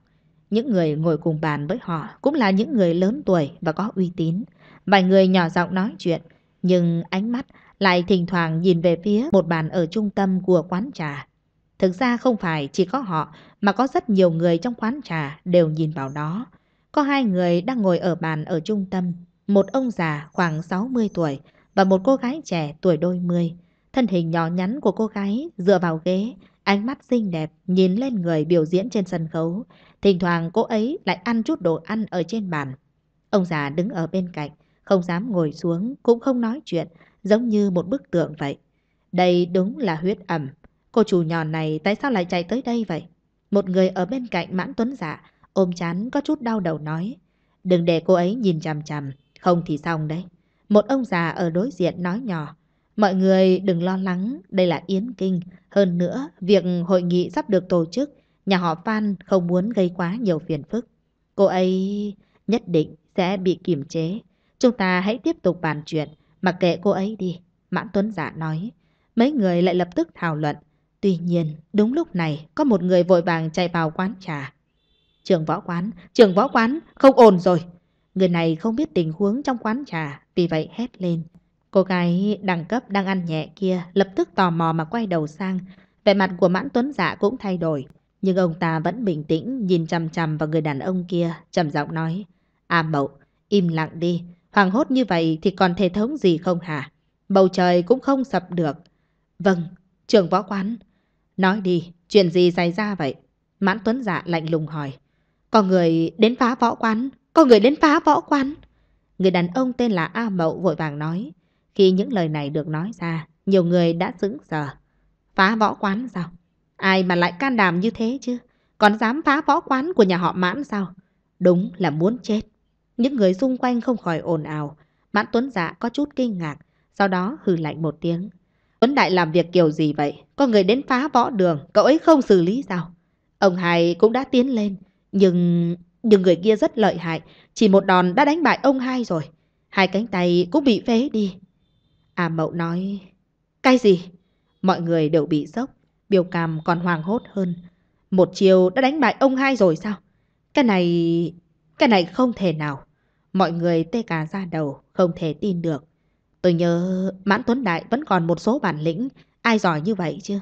Những người ngồi cùng bàn với họ cũng là những người lớn tuổi và có uy tín. Vài người nhỏ giọng nói chuyện, nhưng ánh mắt lại thỉnh thoảng nhìn về phía một bàn ở trung tâm của quán trà. Thực ra không phải chỉ có họ, mà có rất nhiều người trong quán trà đều nhìn vào đó. Có hai người đang ngồi ở bàn ở trung tâm, một ông già khoảng 60 tuổi và một cô gái trẻ tuổi đôi mươi. Thân hình nhỏ nhắn của cô gái dựa vào ghế, ánh mắt xinh đẹp nhìn lên người biểu diễn trên sân khấu. Thỉnh thoảng cô ấy lại ăn chút đồ ăn ở trên bàn. Ông già đứng ở bên cạnh, không dám ngồi xuống, cũng không nói chuyện, giống như một bức tượng vậy. Đây đúng là huyết ẩm Cô chủ nhỏ này tại sao lại chạy tới đây vậy? Một người ở bên cạnh mãn tuấn giả, dạ, ôm chán có chút đau đầu nói. Đừng để cô ấy nhìn chằm chằm, không thì xong đấy. Một ông già ở đối diện nói nhỏ. Mọi người đừng lo lắng, đây là Yến Kinh. Hơn nữa, việc hội nghị sắp được tổ chức, nhà họ Phan không muốn gây quá nhiều phiền phức. Cô ấy nhất định sẽ bị kiềm chế. Chúng ta hãy tiếp tục bàn chuyện, mặc kệ cô ấy đi. Mãn Tuấn Giả dạ nói. Mấy người lại lập tức thảo luận. Tuy nhiên, đúng lúc này có một người vội vàng chạy vào quán trà. Trường võ quán, trường võ quán, không ổn rồi. Người này không biết tình huống trong quán trà, vì vậy hét lên. Cô gái đẳng cấp đang ăn nhẹ kia lập tức tò mò mà quay đầu sang. Vẻ mặt của mãn tuấn dạ cũng thay đổi. Nhưng ông ta vẫn bình tĩnh nhìn chằm chằm vào người đàn ông kia, trầm giọng nói. À mậu, im lặng đi, hoàng hốt như vậy thì còn thể thống gì không hả? Bầu trời cũng không sập được. Vâng, trường võ quán, Nói đi, chuyện gì xảy ra vậy? Mãn Tuấn Dạ lạnh lùng hỏi. Có người đến phá võ quán, có người đến phá võ quán. Người đàn ông tên là A Mậu vội vàng nói. Khi những lời này được nói ra, nhiều người đã sững sờ. Phá võ quán sao? Ai mà lại can đảm như thế chứ? Còn dám phá võ quán của nhà họ Mãn sao? Đúng là muốn chết. Những người xung quanh không khỏi ồn ào. Mãn Tuấn Dạ có chút kinh ngạc, sau đó hừ lạnh một tiếng. Tuấn Đại làm việc kiểu gì vậy? Có người đến phá võ đường, cậu ấy không xử lý sao? Ông hai cũng đã tiến lên, nhưng... Nhưng người kia rất lợi hại, chỉ một đòn đã đánh bại ông hai rồi. Hai cánh tay cũng bị phế đi. À Mậu nói, cái gì? Mọi người đều bị sốc, biểu cảm còn hoàng hốt hơn. Một chiều đã đánh bại ông hai rồi sao? Cái này... cái này không thể nào. Mọi người tê cả ra đầu, không thể tin được. Tôi nhớ Mãn Tuấn Đại vẫn còn một số bản lĩnh, ai giỏi như vậy chứ?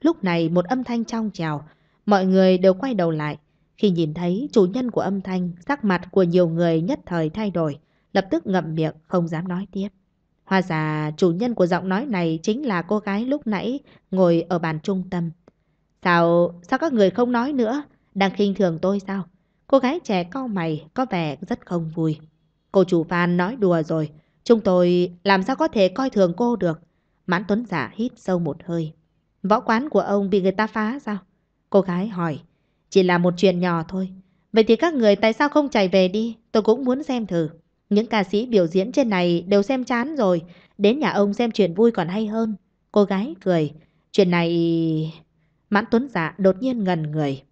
Lúc này một âm thanh trong trèo mọi người đều quay đầu lại. Khi nhìn thấy chủ nhân của âm thanh, sắc mặt của nhiều người nhất thời thay đổi, lập tức ngậm miệng không dám nói tiếp. Hoa giả chủ nhân của giọng nói này chính là cô gái lúc nãy ngồi ở bàn trung tâm. Sao, sao các người không nói nữa? Đang khinh thường tôi sao? Cô gái trẻ cau mày có vẻ rất không vui. Cô chủ Phan nói đùa rồi, Chúng tôi làm sao có thể coi thường cô được? Mãn Tuấn Giả hít sâu một hơi. Võ quán của ông bị người ta phá sao? Cô gái hỏi. Chỉ là một chuyện nhỏ thôi. Vậy thì các người tại sao không chạy về đi? Tôi cũng muốn xem thử. Những ca sĩ biểu diễn trên này đều xem chán rồi. Đến nhà ông xem chuyện vui còn hay hơn. Cô gái cười. Chuyện này... Mãn Tuấn Dạ đột nhiên ngần người.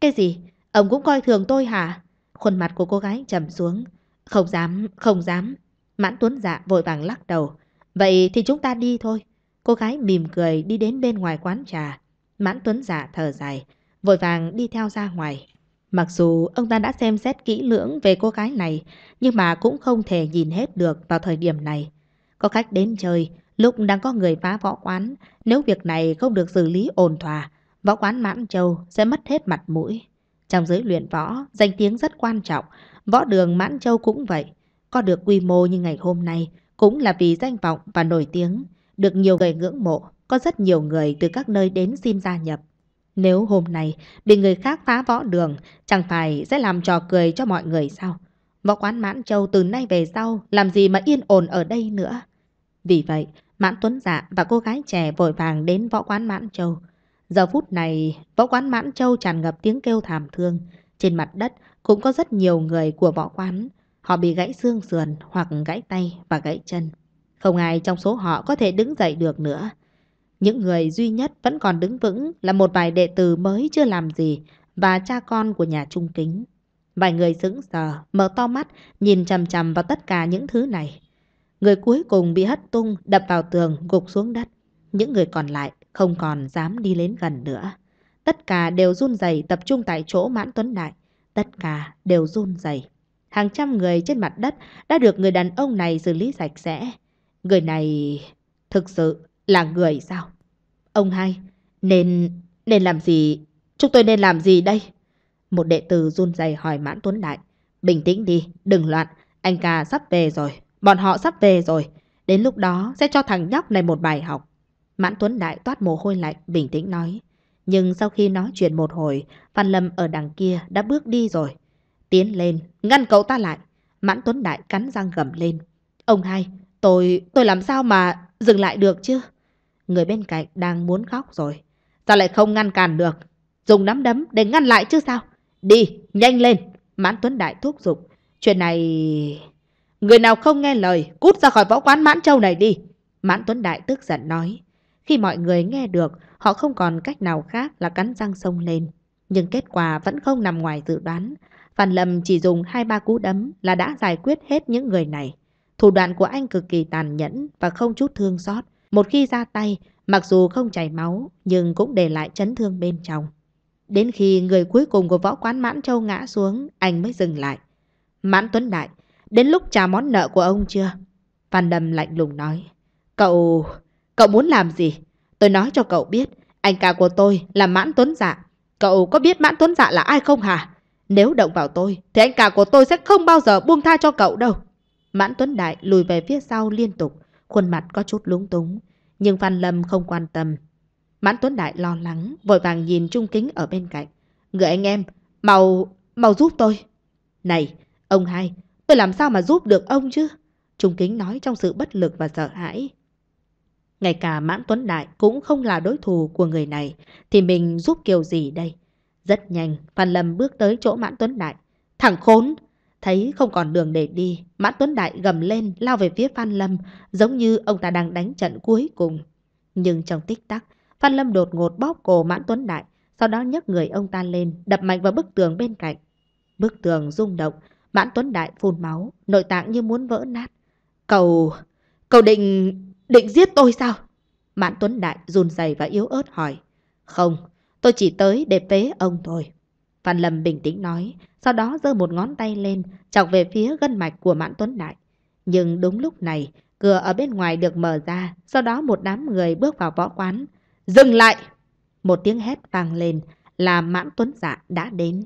Cái gì? Ông cũng coi thường tôi hả? Khuôn mặt của cô gái trầm xuống. Không dám, không dám. Mãn Tuấn Dạ vội vàng lắc đầu. Vậy thì chúng ta đi thôi. Cô gái mỉm cười đi đến bên ngoài quán trà. Mãn Tuấn Dạ thở dài, vội vàng đi theo ra ngoài. Mặc dù ông ta đã xem xét kỹ lưỡng về cô gái này, nhưng mà cũng không thể nhìn hết được vào thời điểm này. Có khách đến chơi, lúc đang có người phá võ quán, nếu việc này không được xử lý ổn thỏa, võ quán Mãn Châu sẽ mất hết mặt mũi. Trong giới luyện võ, danh tiếng rất quan trọng, võ đường Mãn Châu cũng vậy. Có được quy mô như ngày hôm nay cũng là vì danh vọng và nổi tiếng, được nhiều người ngưỡng mộ, có rất nhiều người từ các nơi đến xin gia nhập. Nếu hôm nay bị người khác phá võ đường, chẳng phải sẽ làm trò cười cho mọi người sao? Võ quán Mãn Châu từ nay về sau làm gì mà yên ổn ở đây nữa? Vì vậy, Mãn Tuấn Dạ và cô gái trẻ vội vàng đến võ quán Mãn Châu. Giờ phút này, võ quán Mãn Châu tràn ngập tiếng kêu thảm thương. Trên mặt đất cũng có rất nhiều người của võ quán. Họ bị gãy xương sườn hoặc gãy tay và gãy chân. Không ai trong số họ có thể đứng dậy được nữa. Những người duy nhất vẫn còn đứng vững là một vài đệ tử mới chưa làm gì và cha con của nhà trung kính. Vài người sững sờ, mở to mắt, nhìn chằm chằm vào tất cả những thứ này. Người cuối cùng bị hất tung, đập vào tường, gục xuống đất. Những người còn lại không còn dám đi đến gần nữa. Tất cả đều run rẩy tập trung tại chỗ Mãn Tuấn Đại. Tất cả đều run rẩy. Hàng trăm người trên mặt đất đã được người đàn ông này xử lý sạch sẽ. Người này thực sự là người sao? Ông hai, nên... nên làm gì? Chúng tôi nên làm gì đây? Một đệ tử run rẩy hỏi Mãn Tuấn Đại. Bình tĩnh đi, đừng loạn. Anh ca sắp về rồi. Bọn họ sắp về rồi. Đến lúc đó sẽ cho thằng nhóc này một bài học. Mãn Tuấn Đại toát mồ hôi lạnh, bình tĩnh nói. Nhưng sau khi nói chuyện một hồi, Phan Lâm ở đằng kia đã bước đi rồi tiến lên, ngăn cậu ta lại. Mãn Tuấn Đại cắn răng gầm lên. Ông hai, tôi, tôi làm sao mà dừng lại được chứ? Người bên cạnh đang muốn khóc rồi. Sao lại không ngăn cản được? Dùng nắm đấm để ngăn lại chứ sao? Đi, nhanh lên. Mãn Tuấn Đại thúc giục. Chuyện này... Người nào không nghe lời, cút ra khỏi võ quán Mãn Châu này đi. Mãn Tuấn Đại tức giận nói. Khi mọi người nghe được, họ không còn cách nào khác là cắn răng sông lên. Nhưng kết quả vẫn không nằm ngoài dự đoán. Phan Lâm chỉ dùng hai ba cú đấm là đã giải quyết hết những người này. Thủ đoạn của anh cực kỳ tàn nhẫn và không chút thương xót. Một khi ra tay, mặc dù không chảy máu, nhưng cũng để lại chấn thương bên trong. Đến khi người cuối cùng của võ quán Mãn Châu ngã xuống, anh mới dừng lại. Mãn Tuấn Đại, đến lúc trả món nợ của ông chưa? Phan Lâm lạnh lùng nói. Cậu... cậu muốn làm gì? Tôi nói cho cậu biết, anh cả của tôi là Mãn Tuấn Dạ. Cậu có biết Mãn Tuấn Dạ là ai không hả? Nếu động vào tôi, thì anh cả của tôi sẽ không bao giờ buông tha cho cậu đâu. Mãn Tuấn Đại lùi về phía sau liên tục, khuôn mặt có chút lúng túng. Nhưng Phan Lâm không quan tâm. Mãn Tuấn Đại lo lắng, vội vàng nhìn Trung Kính ở bên cạnh. Người anh em, mau, mau giúp tôi. Này, ông hai, tôi làm sao mà giúp được ông chứ? Trung Kính nói trong sự bất lực và sợ hãi. Ngay cả Mãn Tuấn Đại cũng không là đối thủ của người này, thì mình giúp kiểu gì đây? Rất nhanh, Phan Lâm bước tới chỗ Mãn Tuấn Đại. Thằng khốn! Thấy không còn đường để đi, Mãn Tuấn Đại gầm lên lao về phía Phan Lâm, giống như ông ta đang đánh trận cuối cùng. Nhưng trong tích tắc, Phan Lâm đột ngột bóp cổ Mãn Tuấn Đại, sau đó nhấc người ông ta lên, đập mạnh vào bức tường bên cạnh. Bức tường rung động, Mãn Tuấn Đại phun máu, nội tạng như muốn vỡ nát. Cầu... cầu định... định giết tôi sao? Mãn Tuấn Đại run rẩy và yếu ớt hỏi. Không, Tôi chỉ tới để phế ông thôi. Phan Lâm bình tĩnh nói, sau đó giơ một ngón tay lên, chọc về phía gân mạch của Mãn Tuấn Đại. Nhưng đúng lúc này, cửa ở bên ngoài được mở ra, sau đó một đám người bước vào võ quán. Dừng lại! Một tiếng hét vang lên là Mãn Tuấn Dạ đã đến.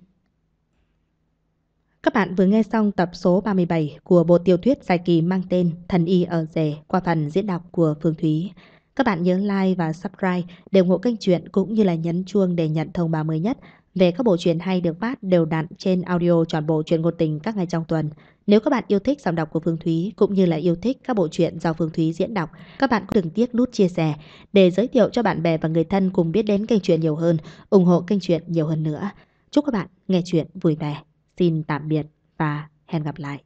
Các bạn vừa nghe xong tập số 37 của bộ tiểu thuyết dài kỳ mang tên Thần Y ở rể qua phần diễn đọc của Phương Thúy. Các bạn nhớ like và subscribe để ủng hộ kênh truyện cũng như là nhấn chuông để nhận thông báo mới nhất về các bộ truyện hay được phát đều đặn trên audio Toàn bộ truyện ngôn tình các ngày trong tuần. Nếu các bạn yêu thích giọng đọc của Phương Thúy cũng như là yêu thích các bộ truyện do Phương Thúy diễn đọc, các bạn cũng đừng tiếc nút chia sẻ để giới thiệu cho bạn bè và người thân cùng biết đến kênh truyện nhiều hơn, ủng hộ kênh truyện nhiều hơn nữa. Chúc các bạn nghe truyện vui vẻ. Xin tạm biệt và hẹn gặp lại.